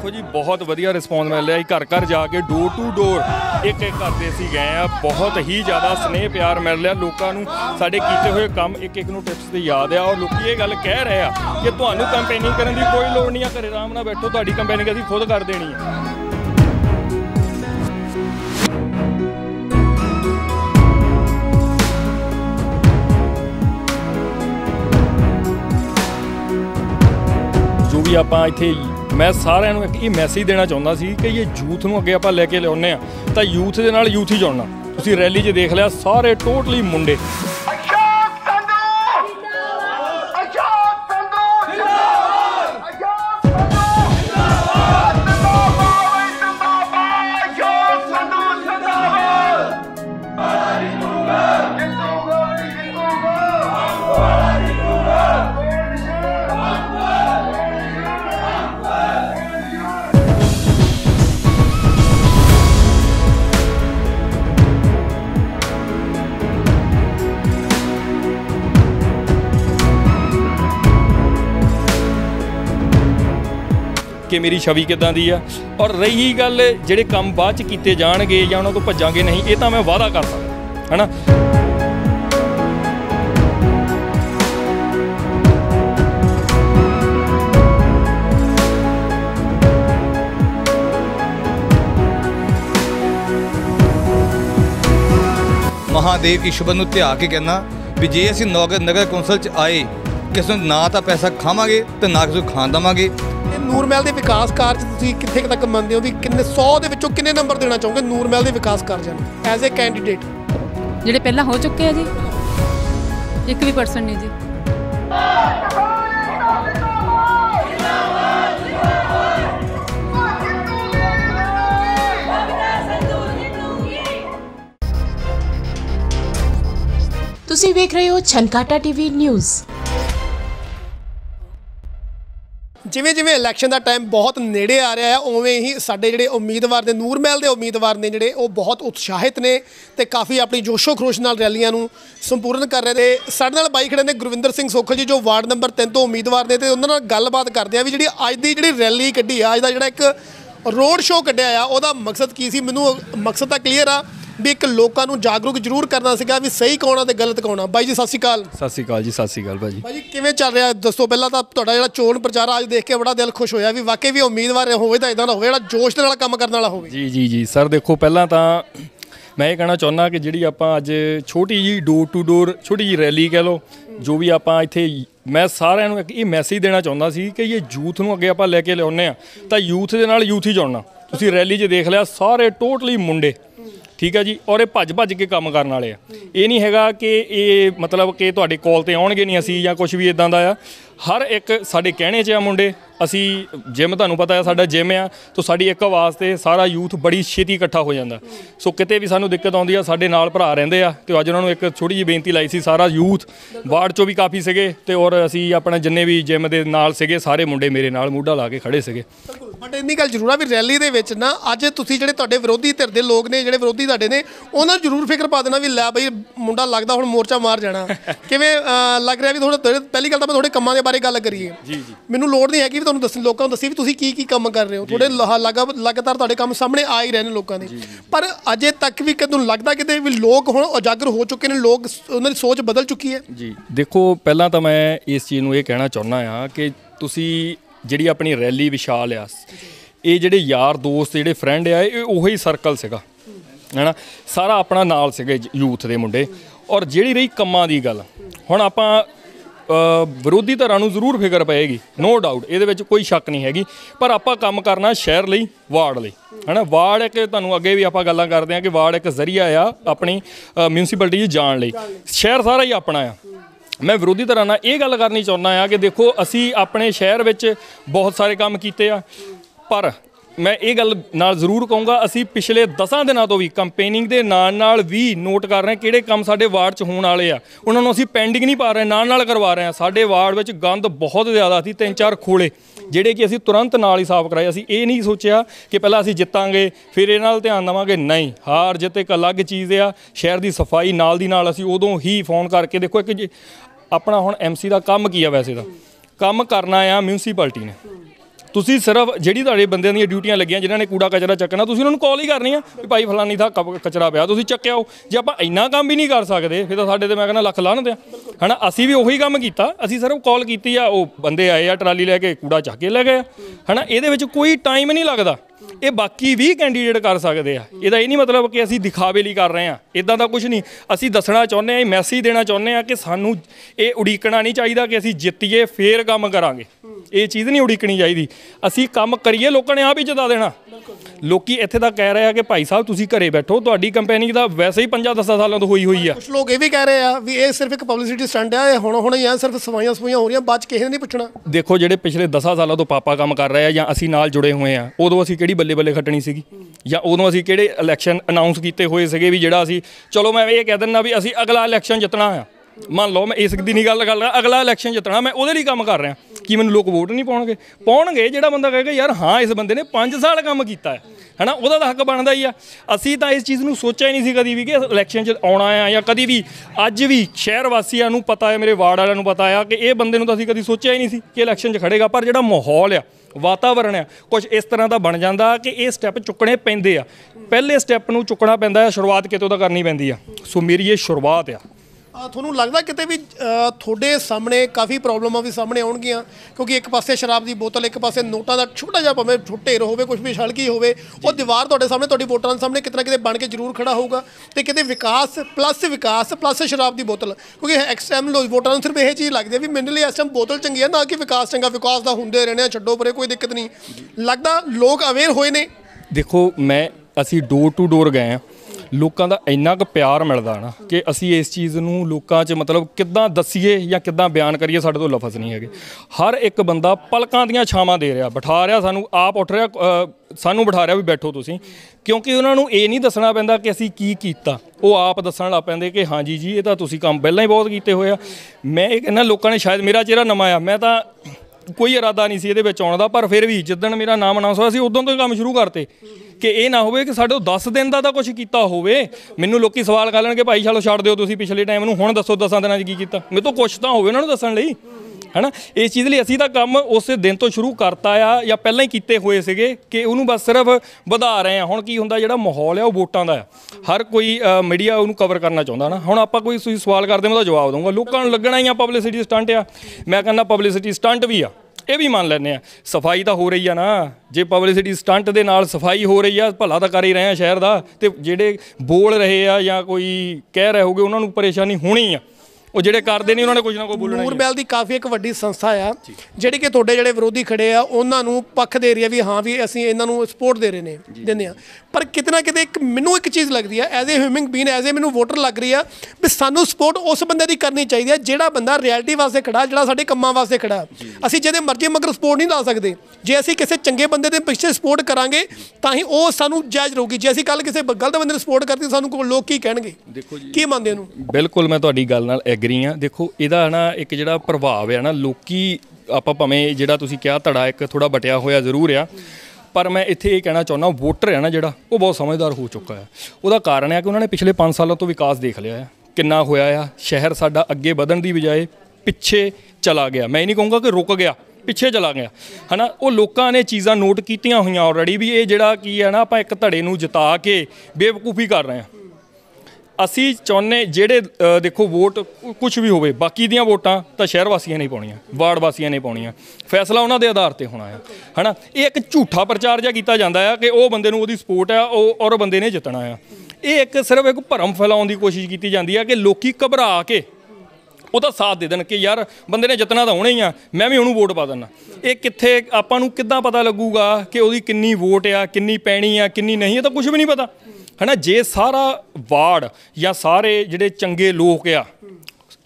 ਦੇਖੋ ਜੀ ਬਹੁਤ ਵਧੀਆ ਰਿਸਪੌਂਸ ਮਿਲ ਰਿਹਾ ਹੈ ਘਰ ਘਰ ਜਾ ਕੇ ਡੋਰ ਟੂ ਡੋਰ ਇੱਕ ਇੱਕ ਕਰਦੇ ਸੀ ਗਏ ਆ ਬਹੁਤ ਹੀ ਜ਼ਿਆਦਾ ਸਨੇਹ ਪਿਆਰ ਮਿਲ ਰਿਹਾ ਲੋਕਾਂ ਨੂੰ ਸਾਡੇ ਕੀਤੇ ਹੋਏ ਕੰਮ ਇੱਕ ਇੱਕ ਨੂੰ ਟਿਪਸ ਦੀ ਯਾਦ ਆ ਔਰ ਲੋਕੀ ਇਹ ਗੱਲ ਕਹਿ ਰਹੇ ਆ ਕਿ ਤੁਹਾਨੂੰ ਕੰਪੇਨਿੰਗ ਕਰਨ ਦੀ ਕੋਈ ਲੋੜ ਨਹੀਂ ਆ ਘਰੇ ਆਰਾਮ ਨਾਲ ਬੈਠੋ ਤੁਹਾਡੀ ਕੰਪੇਨਿੰਗ ਅਸੀਂ ਖੁਦ ਕਰ ਦੇਣੀ ਆ ਜੋ ਵੀ ਆਪਾਂ ਇੱਥੇ ਮੈਂ ਸਾਰਿਆਂ ਨੂੰ ਇੱਕ ਇਹ ਮੈਸੇਜ ਦੇਣਾ ਚਾਹੁੰਦਾ ਸੀ ਕਿ ਇਹ ਯੂਥ ਨੂੰ ਅੱਗੇ ਆਪਾਂ ਲੈ ਕੇ ਲਿਆਉਨੇ ਆ ਤਾਂ ਯੂਥ ਦੇ ਨਾਲ ਯੂਥ ਹੀ ਜੁੜਨਾ ਤੁਸੀਂ ਰੈਲੀ 'ਚ ਦੇਖ ਲਿਆ ਸਾਰੇ ਟੋਟਲੀ ਮੁੰਡੇ ਕਿ ਮੇਰੀ ਛਵੀ ਕਿੱਦਾਂ ਦੀ ਆ ਔਰ ਰਹੀ ਗੱਲ ਜਿਹੜੇ ਕੰਮ ਬਾਅਦ ਚ ਕੀਤੇ ਜਾਣਗੇ ਜਾਂ ਉਹਨਾਂ ਤੋਂ ਭੱਜਾਂਗੇ ਨਹੀਂ ਇਹ ਤਾਂ ਮੈਂ ਵਾਅਦਾ ਕਰ ਸਕਦਾ ਹਨਾ ਮਹਾਦੇਵ ਈਸ਼ਵਰ ਨੂੰ ਧਿਆ ਕੇ ਕਹਿੰਦਾ ਵੀ ਜੇ ਅਸੀਂ ਨਗਰ ਨਗਰ ਕੌਂਸਲ 'ਚ ਆਏ ਕਿਸੇ ਨੂੰ ਨਾ ਤਾਂ ਪੈਸਾ ਖਾਵਾਂਗੇ ਤੇ ਨਾ ਕਿਸੇ ਨੂੰ ਖਾਣ ਦਵਾਂਗੇ ਇਹ ਨੂਰਮਹਿਲ ਦੇ ਵਿਕਾਸ ਕਾਰਜ ਤੁਸੀਂ ਕਿੱਥੇ ਤੱਕ ਮੰਨਦੇ ਹੋ ਵੀ ਕਿੰਨੇ 100 ਦੇ ਵਿੱਚੋਂ ਕਿੰਨੇ ਨੰਬਰ ਦੇਣਾ ਚਾਹੋਗੇ ਨੂਰਮਹਿਲ ਦੇ ਵਿਕਾਸ ਕਾਰਜ ਨੂੰ ਐਜ਼ ਅ ਕੈਂਡੀਡੇਟ ਜਿਹੜੇ ਪਹਿਲਾਂ ਹੋ ਚੁੱਕੇ ਆ ਜੀ ਇੱਕ ਵੀ ਪਰਸਨ ਨਹੀਂ ਜੀ ਤੁਸੀਂ ਵੇਖ ਰਹੇ ਹੋ ਛਨਕਾਟਾ ਟੀਵੀ ਨਿਊਜ਼ ਜਿਵੇਂ ਜਿਵੇਂ ਇਲੈਕਸ਼ਨ ਦਾ ਟਾਈਮ ਬਹੁਤ ਨੇੜੇ ਆ ਰਿਹਾ ਹੈ ਉਵੇਂ ਹੀ ਸਾਡੇ ਜਿਹੜੇ ਉਮੀਦਵਾਰ ਨੇ ਨੂਰਮਹਿਲ ਦੇ ਉਮੀਦਵਾਰ ਨੇ ਜਿਹੜੇ ਉਹ ਬਹੁਤ ਉਤਸ਼ਾਹਿਤ ਨੇ ਤੇ ਕਾਫੀ ਆਪਣੀ ਜੋਸ਼ੋ ਖਰੋਸ਼ ਨਾਲ ਰੈਲੀਆਂ ਨੂੰ ਸੰਪੂਰਨ ਕਰ ਰਹੇ ਨੇ ਸਾਡੇ ਨਾਲ ਬਾਈ ਖੜੇ ਨੇ ਗੁਰਵਿੰਦਰ ਸਿੰਘ ਸੋਖਲ ਜੀ ਜੋ ਵਾਰਡ ਨੰਬਰ 3 ਤੋਂ ਉਮੀਦਵਾਰ ਨੇ ਤੇ ਉਹਨਾਂ ਨਾਲ ਗੱਲਬਾਤ ਕਰਦੇ ਆ ਵੀ ਜਿਹੜੀ ਅੱਜ ਦੀ ਜਿਹੜੀ ਰੈਲੀ ਕੱਢੀ ਆ ਅੱਜ ਦਾ ਜਿਹੜਾ ਇੱਕ ਰੋਡ ਸ਼ੋਅ ਕੱਢਿਆ ਆ ਉਹਦਾ ਮਕਸਦ ਕੀ ਸੀ ਮੈਨੂੰ ਮਕਸਦ ਤਾਂ ਕਲੀਅਰ ਆ ਵੀ ਇੱਕ ਲੋਕਾਂ ਨੂੰ ਜਾਗਰੂਕ ਜ਼ਰੂਰ ਕਰਨਾ ਸੀਗਾ ਵੀ ਸਹੀ ਕੌਣਾ ਤੇ ਗਲਤ ਕੌਣਾ ਬਾਈ ਜੀ ਸਤਿ ਸ਼੍ਰੀ ਅਕਾਲ ਸਤਿ ਸ਼੍ਰੀ ਅਕਾਲ ਜੀ ਸਤਿ ਸ਼੍ਰੀ ਅਕਾਲ ਬਾਜੀ ਬਾਜੀ ਕਿਵੇਂ ਚੱਲ ਰਿਹਾ ਦੱਸੋ ਪਹਿਲਾਂ ਤਾਂ ਤੁਹਾਡਾ ਜਿਹੜਾ ਚੋਣ ਪ੍ਰਚਾਰ ਅੱਜ ਦੇਖ ਕੇ ਬੜਾ ਦਿਲ ਖੁਸ਼ ਹੋਇਆ ਵੀ ਵਾਕਈ ਵੀ ਉਮੀਦਵਾਰ ਹੋਵੇ ਤਾਂ ਇਦਾਂ ਦਾ ਹੋਵੇ ਜਿਹੜਾ ਜੋਸ਼ ਦੇ ਨਾਲ ਕੰਮ ਕਰਨ ਵਾਲਾ ਹੋਵੇ ਜੀ ਜੀ ਜੀ ਸਰ ਦੇਖੋ ਪਹਿਲਾਂ ਤਾਂ ਮੈਂ ਇਹ ਕਹਿਣਾ ਚਾਹੁੰਦਾ ਕਿ ਜਿਹੜੀ ਆਪਾਂ ਅੱਜ ਛੋਟੀ ਜੀ ਡੋਰ ਟੂ ਡੋਰ ਛੋਟੀ ਜੀ ਰੈਲੀ ਕਹਿ ਲਓ ਜੋ ਵੀ ਆਪਾਂ ਇੱਥੇ ਮੈਂ ਸਾਰਿਆਂ ਨੂੰ ਇਹ ਮੈਸੇਜ ਦੇਣਾ ਚਾਹੁੰਦਾ ਸੀ ਕਿ ਇਹ ਯੂਥ ਨੂੰ ਅੱਗੇ ਆਪਾਂ ਲੈ ਕੇ ਲਿਆਉਨੇ ਆ ਤਾਂ ਯੂਥ ਦੇ ਨਾਲ ਯੂਥ ਹੀ ਜੁੜਨਾ ਤੁਸੀਂ ਰੈਲੀ 'ਚ ਦੇਖ ਲਿਆ ਸਾਰੇ ਟੋਟਲੀ ਮੁੰਡੇ ਠੀਕ ਹੈ ਜੀ ਔਰ ਇਹ ਭੱਜ ਭੱਜ ਕੇ ਕੰਮ ਕਰਨ ਵਾਲੇ ਆ ਇਹ ਨਹੀਂ ਹੈਗਾ ਕਿ ਇਹ ਮਤਲਬ ਕਿ ਤੁਹਾਡੇ ਕਾਲ ਤੇ ਆਉਣਗੇ ਨਹੀਂ ਅਸੀਂ ਜਾਂ ਕੁਝ ਵੀ ਇਦਾਂ ਦਾ ਆ ਹਰ ਇੱਕ ਸਾਡੇ ਕਹਿਣੇ 'ਚ ਆ ਮੁੰਡੇ ਅਸੀਂ ਜਿਮ ਤੁਹਾਨੂੰ ਪਤਾ ਹੈ ਸਾਡਾ ਜਿਮ ਆ ਤੋਂ ਸਾਡੀ ਇੱਕ ਆਵਾਜ਼ ਤੇ ਸਾਰਾ ਯੂਥ ਬੜੀ ਛੇਤੀ ਇਕੱਠਾ ਹੋ ਜਾਂਦਾ ਸੋ ਕਿਤੇ ਵੀ ਸਾਨੂੰ ਦਿੱਕਤ ਆਉਂਦੀ ਆ ਸਾਡੇ ਨਾਲ ਭਰਾ ਰਹਿੰਦੇ ਆ ਤੇ ਅੱਜ ਉਹਨਾਂ ਨੂੰ ਇੱਕ ਛੋਟੀ ਜਿਹੀ ਬੇਨਤੀ ਲਾਈ ਸੀ ਸਾਰਾ ਯੂਥ ਵਾਰਡ 'ਚੋਂ ਵੀ ਕਾਫੀ ਸੀਗੇ ਤੇ ਔਰ ਅਸੀਂ ਆਪਣੇ ਜਿੰਨੇ ਵੀ ਜਿਮ ਦੇ ਨਾਲ ਸੀਗੇ ਸਾਰੇ ਮੁੰਡੇ ਮੇਰੇ ਨਾਲ ਮੋਢਾ ਲਾ ਕੇ ਖੜੇ ਸੀਗੇ ਬਟ ਇੰਨੀ ਗੱਲ ਜ਼ਰੂਰ ਆ ਵੀ ਰੈਲੀ ਦੇ ਵਿੱਚ ਨਾ ਅੱਜ ਤੁਸੀਂ ਜਿਹੜੇ ਤੁਹਾਡੇ ਵਿਰੋਧੀ ਧਿਰ ਦੇ ਲੋਕ ਨੇ ਜਿਹੜੇ ਵਿਰੋਧੀ ਤੁਹਾਡੇ ਨੇ ਉਹਨਾਂ ਨੂੰ ਜ਼ਰੂਰ ਫਿਕਰ ਪਾ ਦੇਣਾ ਵੀ ਲੈ ਬਈ ਮੁੰਡਾ ਲੱਗਦਾ ਹੁਣ ਮੋਰਚਾ ਮਾਰ ਜਾਣਾ ਕਿਵੇਂ ਲੱਗ ਰਿਹਾ ਵੀ ਤੁਹਾਡੇ ਪਹਿਲੀ ਗੱਲ ਤਾਂ ਮੈਂ ਤੁਹਾਡੇ ਕੰਮਾਂ ਦੇ ਬਾਰੇ ਗੱਲ ਕਰੀਏ ਜੀ ਜੀ ਮੈਨੂੰ ਲੋੜ ਨਹੀਂ ਕਿ ਵੀ ਤੁਹਾਨੂੰ ਦੱਸਣ ਲੋਕਾਂ ਨੂੰ ਦੱਸੀ ਵੀ ਤੁਸੀਂ ਕੀ ਕੀ ਕੰਮ ਕਰ ਰਹੇ ਹੋ ਤੁਹਾਡੇ ਲਗਾਤਾਰ ਤੁਹਾਡੇ ਕੰਮ ਸਾਹਮਣੇ ਆ ਹੀ ਰਹੇ ਨੇ ਲੋਕਾਂ ਦੇ ਪਰ ਅਜੇ ਤੱਕ ਵੀ ਕਦੋਂ ਲੱਗਦਾ ਕਿਤੇ ਵੀ ਲੋਕ ਹੁਣ ਉਜਾਗਰ ਹੋ ਚੁੱਕੇ ਨੇ ਲੋਕ ਉਹਨਾਂ ਦੀ ਸੋਚ ਬਦਲ ਚੁੱਕੀ ਹੈ ਜੀ ਦੇਖੋ ਪਹਿਲਾਂ ਤਾਂ ਮੈਂ ਇਸ ਚੀਜ਼ ਨੂੰ ਇਹ ਕਹਿਣਾ ਚਾਹੁੰਦਾ ਆ ਕਿ ਤੁਸੀਂ ਜਿਹੜੀ ਆਪਣੀ ਰੈਲੀ ਵਿਸ਼ਾਲ ਆ ਇਹ ਜਿਹੜੇ ਯਾਰ ਦੋਸਤ ਜਿਹੜੇ ਫਰੈਂਡ ਆ ਇਹ ਉਹੀ ਸਰਕਲ ਸੀਗਾ ਹੈਨਾ ਸਾਰਾ ਆਪਣਾ ਨਾਲ ਸੀਗੇ ਯੂਥ ਦੇ ਮੁੰਡੇ ਔਰ ਜਿਹੜੀ ਰਹੀ ਕੰਮਾਂ ਦੀ ਗੱਲ ਹੁਣ ਆਪਾਂ ਵਿਰੋਧੀ ਧਰਾਂ ਨੂੰ ਜ਼ਰੂਰ ਫਿਕਰ ਪਏਗੀ ਨੋ ਡਾਊਟ ਇਹਦੇ ਵਿੱਚ ਕੋਈ ਸ਼ੱਕ ਨਹੀਂ ਹੈਗੀ ਪਰ ਆਪਾਂ ਕੰਮ ਕਰਨਾ ਸ਼ਹਿਰ ਲਈ ਵਾਰਡ ਲਈ ਹੈਨਾ ਵਾਰਡ ਇੱਕ ਤੁਹਾਨੂੰ ਅੱਗੇ ਵੀ ਆਪਾਂ ਗੱਲਾਂ ਕਰਦੇ ਆ ਕਿ ਵਾਰਡ ਇੱਕ ਜ਼ਰੀਆ ਆ ਆਪਣੀ ਮਿਊਨਿਸਪੈਲਿਟੀ ਜਾਣ ਲਈ ਸ਼ਹਿਰ ਸਾਰਾ ਹੀ ਆਪਣਾ ਆ ਮੈਂ ਵਿਰੋਧੀ ਧਿਰਾਂ ਨਾਲ ਇਹ ਗੱਲ ਕਰਨੀ ਚਾਹੁੰਦਾ ਆ ਕਿ ਦੇਖੋ ਅਸੀਂ ਆਪਣੇ ਸ਼ਹਿਰ ਵਿੱਚ ਬਹੁਤ ਸਾਰੇ ਕੰਮ ਕੀਤੇ ਆ ਪਰ ਮੈਂ ਇਹ ਗੱਲ ਨਾਲ ਜ਼ਰੂਰ ਕਹੂੰਗਾ ਅਸੀਂ ਪਿਛਲੇ 10 ਦਿਨਾਂ ਤੋਂ ਵੀ ਕੰਪੇਨਿੰਗ ਦੇ ਨਾਲ ਨਾਲ ਵੀ ਨੋਟ ਕਰ ਰਹੇ ਕਿਹੜੇ ਕੰਮ ਸਾਡੇ ਵਾਰਡ 'ਚ ਹੋਣ ਵਾਲੇ ਆ ਉਹਨਾਂ ਨੂੰ ਅਸੀਂ ਪੈਂਡਿੰਗ ਨਹੀਂ ਪਾ ਰਹੇ ਨਾਲ ਨਾਲ ਕਰਵਾ ਰਹੇ ਆ ਸਾਡੇ ਵਾਰਡ ਵਿੱਚ ਗੰਦ ਬਹੁਤ ਜ਼ਿਆਦਾ ਸੀ ਤਿੰਨ ਚਾਰ ਖੋਲੇ ਜਿਹੜੇ ਕਿ ਅਸੀਂ ਤੁਰੰਤ ਨਾਲ ਹੀ ਸਾਫ਼ ਕਰਾਏ ਅਸੀਂ ਇਹ ਨਹੀਂ ਸੋਚਿਆ ਕਿ ਪਹਿਲਾਂ ਅਸੀਂ ਜਿੱਤਾਂਗੇ ਫਿਰ ਇਹ ਨਾਲ ਧਿਆਨ ਦੇਵਾਂਗੇ ਨਹੀਂ ਹਾਰ ਜਿੱਤ ਇੱਕ ਅਲੱਗ ਚੀਜ਼ ਆ ਸ਼ਹਿਰ ਦੀ ਸਫਾਈ ਨਾਲ ਦੀ ਨਾਲ ਅਸੀਂ ਉਦੋਂ ਹੀ ਫੋਨ ਕਰਕੇ ਦੇਖੋ ਇੱਕ ਆਪਣਾ ਹੁਣ ਐਮਸੀ ਦਾ ਕੰਮ ਕੀ ਆ ਵੈਸੇ ਦਾ ਕੰਮ ਕਰਨਾ ਆ ਮਿਊਨਿਸਪੈਲਿਟੀ ਨੇ ਤੁਸੀਂ ਸਿਰਫ ਜਿਹੜੀ ਤੁਹਾਡੇ ਬੰਦਿਆਂ ਦੀਆਂ ਡਿਊਟੀਆਂ ਲੱਗੀਆਂ ਜਿਨ੍ਹਾਂ ਨੇ ਕੂੜਾ ਕਚਰਾ ਚੱਕਣਾ ਤੁਸੀਂ ਉਹਨਾਂ ਨੂੰ ਕਾਲ ਹੀ ਕਰਨੀ ਆ ਵੀ ਭਾਈ ਫਲਾਨੀ ਦਾ ਕਚਰਾ ਪਿਆ ਤੁਸੀਂ ਚੱਕਿਆਓ ਜੇ ਆਪਾਂ ਇੰਨਾ ਕੰਮ ਵੀ ਨਹੀਂ ਕਰ ਸਕਦੇ ਫਿਰ ਤਾਂ ਸਾਡੇ ਤੇ ਮੈਂ ਕਹਿੰਦਾ ਲੱਖ ਲਾਹਨ ਤੇ ਹਨਾ ਅਸੀਂ ਵੀ ਉਹੀ ਕੰਮ ਕੀਤਾ ਅਸੀਂ ਸਿਰਫ ਕਾਲ ਕੀਤੀ ਆ ਉਹ ਬੰਦੇ ਆਏ ਆ ਟਰਾਲੀ ਲੈ ਕੇ ਕੂੜਾ ਚੱਕ ਕੇ ਲੈ ਗਏ ਹਨਾ ਇਹਦੇ ਵਿੱਚ ਕੋਈ ਟਾਈਮ ਨਹੀਂ ਲੱਗਦਾ ਇਹ ਬਾਕੀ ਵੀ ਕੈਂਡੀਡੇਟ ਕਰ ਸਕਦੇ ਆ ਇਹਦਾ ਇਹ ਨਹੀਂ ਮਤਲਬ ਕਿ ਅਸੀਂ ਦਿਖਾਵੇ ਲਈ ਕਰ ਰਹੇ ਆ ਇਦਾਂ ਦਾ ਕੁਝ ਨਹੀਂ ਅਸੀਂ ਦੱਸਣਾ ਚਾਹੁੰਦੇ ਆ ਇਹ ਮੈਸੇਜ ਦੇਣਾ ਚਾਹੁੰਦੇ ਆ ਕਿ ਸਾਨੂੰ ਇਹ ਉਡੀਕਣਾ ਨਹੀਂ ਚਾਹੀਦਾ ਕਿ ਅਸੀਂ ਜਿੱਤੀਏ ਫੇਰ ਕੰਮ ਕਰਾਂਗੇ ਇਹ ਚੀਜ਼ ਨਹੀਂ ਉਡੀਕਣੀ ਚਾਹੀਦੀ ਅਸੀਂ ਕੰਮ ਕਰੀਏ ਲੋਕਾਂ ਨੇ ਆਪ ਹੀ ਜਿਤਾ ਦੇਣਾ ਲੋਕੀ ਇੱਥੇ ਦਾ ਕਹਿ ਰਹੇ ਆ ਕਿ ਭਾਈ ਸਾਹਿਬ ਤੁਸੀਂ ਘਰੇ ਬੈਠੋ ਤੁਹਾਡੀ ਕੰਪਨੀ ਦਾ ਵੈਸੇ ਹੀ 50-10 ਸਾਲਾਂ ਤੋਂ ਹੋਈ ਹੋਈ ਆ ਕੁਝ ਲੋਕ ਇਹ ਵੀ ਕਹਿ ਰਹੇ ਆ ਵੀ ਇਹ ਸਿਰਫ ਇੱਕ ਪਬਲਿਸਿਟੀ ਸਟੰਟ ਆ ਇਹ ਹੁਣ ਹੁਣ ਹੀ ਆ ਸਿਰਫ ਸਵਾਈਆਂ ਸਵਾਈਆਂ ਹੋ ਰਹੀਆਂ ਬਾਅਦ ਚ ਕਿਸੇ ਨੇ ਨਹੀਂ ਪੁੱਛਣਾ ਦੇਖੋ ਜਿਹੜੇ ਪਿਛਲੇ 10 ਸਾਲਾਂ ਤੋਂ ਪਾਪਾ ਕੰਮ ਕਰ ਰਹੇ ਆ ਜਾਂ ਅਸੀਂ ਨਾਲ ਜੁੜੇ ਹੋਏ ਆ ਉਦੋਂ ਅਸੀਂ ਕਿਹੜੀ ਬੱਲੇ ਬੱਲੇ ਖੱਟਣੀ ਸੀਗੀ ਜਾਂ ਉਦੋਂ ਅਸੀਂ ਕਿਹੜੇ ਇਲੈਕਸ਼ਨ ਅਨਾਉਂਸ ਕੀਤੇ ਹੋਏ ਸੀਗੇ ਵੀ ਜਿਹੜਾ ਅਸੀਂ ਚਲੋ ਮੈਂ ਇਹ ਕਹਿ ਦਿੰਦਾ ਵੀ ਅਸੀਂ ਅਗਲਾ ਇਲੈਕਸ਼ਨ ਜਿੱਤਣਾ ਆ ਮੰਨ ਲਓ ਮੈਂ ਇਸ ਦੀ ਨਹੀਂ ਗੱਲ ਕਰ ਅਗਲਾ ਇਲੈਕਸ਼ਨ ਜਿੱਤਣਾ ਮੈਂ ਉਹਦੇ ਲਈ ਕੰਮ ਕਰ ਰਿਹਾ ਕੀ ਮੈਨੂੰ ਲੋਕ ਵੋਟ ਨਹੀਂ ਪਾਉਣਗੇ ਪਾਉਣਗੇ ਜਿਹੜਾ ਬੰਦਾ ਕਹੇਗਾ ਯਾਰ ਹਾਂ ਇਸ ਬੰਦੇ ਨੇ 5 ਸਾਲ ਕੰਮ ਕੀਤਾ ਹੈ ਹਨਾ ਉਹਦਾ ਤਾਂ ਹੱਕ ਬਣਦਾ ਹੀ ਆ ਅਸੀਂ ਤਾਂ ਇਸ ਚੀਜ਼ ਨੂੰ ਸੋਚਿਆ ਹੀ ਨਹੀਂ ਸੀ ਕਦੀ ਵੀ ਕਿ ਇਲੈਕਸ਼ਨ 'ਚ ਆਉਣਾ ਆ ਜਾਂ ਕਦੀ ਵੀ ਅੱਜ ਵੀ ਸ਼ਹਿਰ ਵਾਸੀਆਂ ਨੂੰ ਪਤਾ ਹੈ ਮੇਰੇ ਵਾਰਡ ਵਾਲਿਆਂ ਨੂੰ ਪਤਾ ਆ ਕਿ ਇਹ ਬੰਦੇ ਨੂੰ ਤਾਂ ਅਸੀਂ ਕਦੀ ਸੋਚਿਆ ਹੀ ਨਹੀਂ ਸੀ ਕਿ ਇਲੈਕਸ਼ਨ 'ਚ ਖੜੇਗਾ ਪਰ ਜਿਹੜਾ ਮਾਹੌਲ ਆ ਵਾਤਾਵਰਣ ਆ ਕੁਝ ਇਸ ਤਰ੍ਹਾਂ ਦਾ ਬਣ ਜਾਂਦਾ ਕਿ ਇਹ ਸਟੈਪ ਚੁੱਕਣੇ ਪੈਂਦੇ ਆ ਪਹਿਲੇ ਸਟੈਪ ਨੂੰ ਚੁੱਕਣਾ ਪੈਂਦਾ ਹੈ ਸ਼ੁਰੂਆਤ ਕਿਤੋਂ ਦਾ ਕਰਨੀ ਪੈਂਦੀ ਆ ਸੋ ਮੇਰੀ ਇਹ ਸ਼ੁਰੂਆਤ ਆ ਤੁਹਾਨੂੰ ਲੱਗਦਾ ਕਿਤੇ ਵੀ ਤੁਹਾਡੇ ਸਾਹਮਣੇ ਕਾਫੀ ਪ੍ਰੋਬਲਮਾਂ ਵੀ ਸਾਹਮਣੇ ਆਉਣਗੀਆਂ ਕਿਉਂਕਿ ਇੱਕ ਪਾਸੇ ਸ਼ਰਾਬ ਦੀ ਬੋਤਲ ਇੱਕ ਪਾਸੇ ਨੋਟਾਂ ਦਾ ਛੋਟਾ ਜਿਹਾ ਭਾਵੇਂ ਢੇਰ ਹੋਵੇ ਕੁਝ ਵੀ ਛਲਕੀ ਹੋਵੇ ਉਹ ਦੀਵਾਰ ਤੁਹਾਡੇ ਸਾਹਮਣੇ ਤੁਹਾਡੀ ਵੋਟਰਾਂ ਦੇ ਸਾਹਮਣੇ ਕਿਤਨਾ ਕਿਤੇ ਬਣ ਕੇ ਜ਼ਰੂਰ ਖੜਾ ਹੋਊਗਾ ਤੇ ਕਿਤੇ ਵਿਕਾਸ ਪਲੱਸ ਵਿਕਾਸ ਪਲੱਸ ਸ਼ਰਾਬ ਦੀ ਬੋਤਲ ਕਿਉਂਕਿ ਐਕਸਟ੍ਰੀਮ ਲੋਕ ਵੋਟਰਾਂ ਨੂੰ ਸਿਰਫ ਇਹ ਚੀਜ਼ ਲੱਗਦੀ ਹੈ ਵੀ ਮੇਰੇ ਲਈ ਇਸ ਬੋਤਲ ਚੰਗੀ ਹੈ ਨਾ ਕਿ ਵਿਕਾਸ ਚੰਗਾ ਵਿਕਾਸ ਦਾ ਹੁੰਦੇ ਰਹਿਣੇ ਛੱਡੋ ਪਰੇ ਕੋਈ ਦਿੱਕਤ ਨਹੀਂ ਲੱਗਦਾ ਲੋਕ ਅਵੇਅਰ ਹੋਏ ਨੇ ਦੇਖੋ ਮੈਂ ਅਸੀਂ ਡੋਰ ਟੂ ਡੋਰ ਗਏ ਆ ਲੋਕਾਂ ਦਾ ਇੰਨਾ ਕੁ ਪਿਆਰ ਮਿਲਦਾ ਨਾ ਕਿ ਅਸੀਂ ਇਸ ਚੀਜ਼ ਨੂੰ ਲੋਕਾਂ 'ਚ ਮਤਲਬ ਕਿੱਦਾਂ ਦੱਸੀਏ ਜਾਂ ਕਿੱਦਾਂ ਬਿਆਨ ਕਰੀਏ ਸਾਡੇ ਤੋਂ ਲਫ਼ਜ਼ ਨਹੀਂ ਹੈਗੇ ਹਰ ਇੱਕ ਬੰਦਾ ਪਲਕਾਂ ਦੀਆਂ ਛਾਵਾਂ ਦੇ ਰਿਹਾ ਬਿਠਾ ਰਿਹਾ ਸਾਨੂੰ ਆਪ ਉੱਠ ਰਿਹਾ ਸਾਨੂੰ ਬਿਠਾ ਰਿਹਾ ਵੀ ਬੈਠੋ ਤੁਸੀਂ ਕਿਉਂਕਿ ਉਹਨਾਂ ਨੂੰ ਇਹ ਨਹੀਂ ਦੱਸਣਾ ਪੈਂਦਾ ਕਿ ਅਸੀਂ ਕੀ ਕੀਤਾ ਉਹ ਆਪ ਦੱਸਣ ਲੱਗ ਪੈਂਦੇ ਕਿ ਹਾਂਜੀ ਜੀ ਇਹ ਤਾਂ ਤੁਸੀਂ ਕੰਮ ਪਹਿਲਾਂ ਹੀ ਬਹੁਤ ਕੀਤੇ ਹੋਏ ਆ ਮੈਂ ਇਹ ਕਹਿੰਦਾ ਲੋਕਾਂ ਨੇ ਸ਼ਾਇਦ ਮੇਰਾ ਚਿਹਰਾ ਨਮਾਇਆ ਆ ਮੈਂ ਤਾਂ ਕੋਈ ਇਰਾਦਾ ਨਹੀਂ ਸੀ ਇਹਦੇ ਵਿੱਚ ਆਉਣ ਦਾ ਪਰ ਫਿਰ ਵੀ ਜਿੱਦਣ ਮੇਰਾ ਨਾਮ ਅਨਾਉਂਸ ਹੋਇਆ ਸੀ ਉਦੋਂ ਤੋਂ ਹੀ ਕੰਮ ਸ਼ੁਰੂ ਕਰਤੇ ਕਿ ਇਹ ਨਾ ਹੋਵੇ ਕਿ ਸਾਡੇ 10 ਦਿਨ ਦਾ ਤਾਂ ਕੁਝ ਕੀਤਾ ਹੋਵੇ ਮੈਨੂੰ ਲੋਕੀ ਸਵਾਲ ਕਰ ਲੈਣਗੇ ਭਾਈ ਛਾਲੋ ਛੱਡ ਦਿਓ ਤੁਸੀਂ ਪਿਛਲੇ ਟਾਈਮ ਨੂੰ ਹੁਣ ਦੱਸੋ 10 ਦਿਨਾਂ 'ਚ ਕੀ ਕੀਤਾ ਮੇਰੇ ਤੋਂ ਕੁਝ ਤਾਂ ਹੋਵੇ ਉਹਨਾਂ ਨੂੰ ਦੱਸਣ ਲਈ ਹਨਾ ਇਸ ਚੀਜ਼ ਲਈ ਅਸੀਂ ਤਾਂ ਕੰਮ ਉਸੇ ਦਿਨ ਤੋਂ ਸ਼ੁਰੂ ਕਰਤਾ ਆ ਜਾਂ ਪਹਿਲਾਂ ਹੀ ਕੀਤੇ ਹੋਏ ਸੀਗੇ ਕਿ ਉਹਨੂੰ ਬਸ ਸਿਰਫ ਵਧਾ ਰਹੇ ਆ ਹੁਣ ਕੀ ਹੁੰਦਾ ਜਿਹੜਾ ਮਾਹੌਲ ਆ ਉਹ ਵੋਟਾਂ ਦਾ ਹਰ ਕੋਈ ਮੀਡੀਆ ਉਹਨੂੰ ਕਵਰ ਕਰਨਾ ਚਾਹੁੰਦਾ ਨਾ ਹੁਣ ਆਪਾਂ ਕੋਈ ਤੁਸੀਂ ਸਵਾਲ ਕਰਦੇ ਮੈਂ ਉਹਦਾ ਜਵਾਬ ਦਊਂਗਾ ਲੋਕਾਂ ਨੂੰ ਲੱਗਣਾ ਹੀ ਆ ਪਬਲਿਸਿਟੀ ਸਟੰਟ ਆ ਮੈਂ ਕਹਿੰਦਾ ਪਬਲਿਸਿਟੀ ਸਟੰਟ ਵੀ ਆ ਇਹ ਵੀ ਮੰਨ ਲੈਂਦੇ ਆ ਸਫਾਈ ਤਾਂ ਹੋ ਰਹੀ ਆ ਨਾ ਜੇ ਪਬਲਿਸਿਟੀ ਸਟੰਟ ਦੇ ਨਾਲ ਸਫਾਈ ਹੋ ਰਹੀ ਆ ਭਲਾ ਤਾਂ ਕਰ ਹੀ ਰਹੇ ਆ ਸ਼ਹਿਰ ਦਾ ਤੇ ਜਿਹੜੇ ਬੋਲ ਰਹੇ ਆ ਜਾਂ ਕੋਈ ਕਹਿ ਰਹੇ ਹੋਗੇ ਉਹਨਾਂ ਨੂੰ ਪਰੇਸ਼ਾਨੀ ਹੋਣੀ ਆ ਉਹ ਜਿਹੜੇ ਕਰਦੇ ਨਹੀਂ ਉਹਨਾਂ ਨੇ ਕੁਝ ਨਾ ਕੋਈ ਬੋਲਣਾ ਹੀ ਹੈ। ਦੀ ਕਾਫੀ ਇੱਕ ਵੱਡੀ ਸੰਸਥਾ ਆ ਜਿਹੜੀ ਕਿ ਤੁਹਾਡੇ ਜਿਹੜੇ ਵਿਰੋਧੀ ਖੜੇ ਆ ਉਹਨਾਂ ਨੂੰ ਪੱਖ ਦੇ ਰਹੀ ਆ ਵੀ ਹਾਂ ਵੀ ਅਸੀਂ ਇਹਨਾਂ ਨੂੰ ਸਪੋਰਟ ਦੇ ਰਹੇ ਨੇ ਦਿੰਦੇ ਆ ਪਰ ਕਿਤਨਾ ਕਿਤੇ ਇੱਕ ਮੈਨੂੰ ਇੱਕ ਚੀਜ਼ ਲੱਗਦੀ ਆ as a human being as a ਮੈਨੂੰ ਵੋਟਰ ਲੱਗ ਰਹੀ ਆ ਵੀ ਸਾਨੂੰ ਸਪੋਰਟ ਉਸ ਬੰਦੇ ਦੀ ਕਰਨੀ ਚਾਹੀਦੀ ਆ ਜਿਹੜਾ ਬੰਦਾ ਰਿਐਲਿਟੀ ਵਾਸਤੇ ਖੜਾ ਜਿਹੜਾ ਸਾਡੇ ਕੰਮਾਂ ਵਾਸਤੇ ਖੜਾ ਅਸੀਂ ਜਿਹਦੇ ਮਰਜ਼ੀ ਮਗਰ ਸਪੋਰਟ ਨਹੀਂ ਲਾ ਸਕਦੇ ਜੇ ਅਸੀਂ ਕਿਸੇ ਚੰਗੇ ਬੰਦੇ ਦੇ ਪਿੱਛੇ ਸਪੋਰਟ ਕਰਾਂਗੇ ਤਾਂ ਹੀ ਉਹ ਸਾਨੂੰ ਜਾਇਜ਼ ਰਹੂਗੀ ਜੇ ਅਸੀਂ ਕੱਲ ਕਿਸੇ ਗਲਤ ਬੰਦੇ ਨੂੰ ਸਪੋਰਟ ਕਰਦੇ ਸਾਨੂੰ ਲੋਕ ਕੀ ਕਹਿਣਗੇ ਦੇਖੋ ਜੀ ਕੀ ਮੰਨਦੇ ਨੂੰ ਬਿਲਕੁਲ ਮੈਂ ਤੁਹਾਡੀ ਗੱਲ ਨਾਲ ਐਗਰੀ ਆ ਦੇਖੋ ਇਹਦਾ ਨਾ ਇੱਕ ਜਿਹੜਾ ਪ੍ਰਭਾਵ ਹੈ ਨਾ ਲੋਕੀ ਆਪਾਂ ਭਾਵੇਂ ਜਿਹੜਾ ਤੁਸੀਂ ਕਿਹਾ ਧੜਾ ਇੱਕ ਥੋੜਾ ਬਟਿਆ ਹੋਇਆ ਜ਼ਰੂਰ ਆ ਪਰ ਮੈਂ ਇੱਥੇ ਇਹ ਕਹਿਣਾ ਚਾਹੁੰਦਾ ਵੋਟਰ ਹੈ ਨਾ ਜਿਹੜਾ ਉਹ ਬਹੁਤ ਸਮਝਦਾਰ ਹੋ ਚੁੱਕਾ ਹੈ ਉਹਦਾ ਕਾਰਨ ਹੈ ਕਿ ਉਹਨਾਂ ਨੇ ਪਿਛਲੇ 5 ਸਾਲਾਂ ਤੋਂ ਵਿਕਾਸ ਦੇਖ ਲਿਆ ਹੈ ਕਿੰਨਾ ਹੋਇਆ ਆ ਸ਼ਹਿਰ ਸਾਡਾ ਅੱਗੇ ਵਧਣ ਦੀ ਬਜਾਏ ਪਿੱਛੇ ਚਲਾ ਗਿਆ ਮੈਂ ਇਹ ਨਹੀਂ ਕਹੂੰਗਾ ਕਿ ਰੁਕ ਗਿਆ ਪਿੱਛੇ ਚਲਾ ਗਿਆ ਹਨਾ ਉਹ ਲੋਕਾਂ ਨੇ ਚੀਜ਼ਾਂ ਨੋਟ ਕੀਤੀਆਂ ਹੋਈਆਂ ਆਲਰੇਡੀ ਵੀ ਇਹ ਜਿਹੜਾ ਕੀ ਹੈ ਨਾ ਆਪਾਂ ਇੱਕ ਧੜੇ ਨੂੰ ਜਿਤਾ ਕੇ ਬੇਵਕੂਫੀ ਕਰ ਰਹੇ ਹਾਂ ਅਸੀਂ ਚਾਹੁੰਨੇ ਜਿਹੜੇ ਦੇਖੋ ਵੋਟ ਕੁਝ ਵੀ ਹੋਵੇ ਬਾਕੀ ਦੀਆਂ ਵੋਟਾਂ ਤਾਂ ਸ਼ਹਿਰ ਵਾਸੀਆਂ ਨੇ ਪਾਉਣੀਆਂ ਵਾਰਡ ਵਾਸੀਆਂ ਨੇ ਪਾਉਣੀਆਂ ਫੈਸਲਾ ਉਹਨਾਂ ਦੇ ਆਧਾਰ ਤੇ ਹੋਣਾ ਹੈ ਹਨਾ ਇਹ ਇੱਕ ਝੂਠਾ ਪ੍ਰਚਾਰ ਜਿਹਾ ਕੀਤਾ ਜਾਂਦਾ ਹੈ ਕਿ ਉਹ ਬੰਦੇ ਨੂੰ ਉਹਦੀ ਸਪੋਰਟ ਆ ਉਹ ਔਰ ਬੰਦੇ ਨੇ ਜਿੱਤਣਾ ਆ ਇਹ ਇੱਕ ਸਿਰਫ ਇੱਕ ਭਰਮ ਫੈਲਾਉਣ ਦੀ ਕੋਸ਼ਿਸ਼ ਕੀਤੀ ਜਾਂਦੀ ਹੈ ਕਿ ਲੋਕੀ ਘਬਰਾ ਕੇ ਉਹਦਾ ਸਾਥ ਦੇ ਦੇਣ ਕਿ ਯਾਰ ਬੰਦੇ ਨੇ ਜਿੱਤਣਾ ਤਾਂ ਹੋਣਾ ਹੀ ਆ ਮੈਂ ਵੀ ਉਹਨੂੰ ਵੋਟ ਪਾ ਦਿੰਨਾ ਇਹ ਕਿੱਥੇ ਆਪਾਂ ਨੂੰ ਕਿੱਦਾਂ ਪਤਾ ਲੱਗੂਗਾ ਕਿ ਉਹਦੀ ਕਿੰਨੀ ਵੋਟ ਆ ਕਿੰਨੀ ਪੈਣੀ ਆ ਕਿੰਨੀ ਨਹੀਂ ਇਹ ਤਾਂ ਕੁਝ ਵੀ ਨਹੀਂ ਪਤਾ ਹਨਾ ਜੇ ਸਾਰਾ ਵਾਰਡ ਜਾਂ ਸਾਰੇ ਜਿਹੜੇ ਚੰਗੇ ਲੋਕ ਆ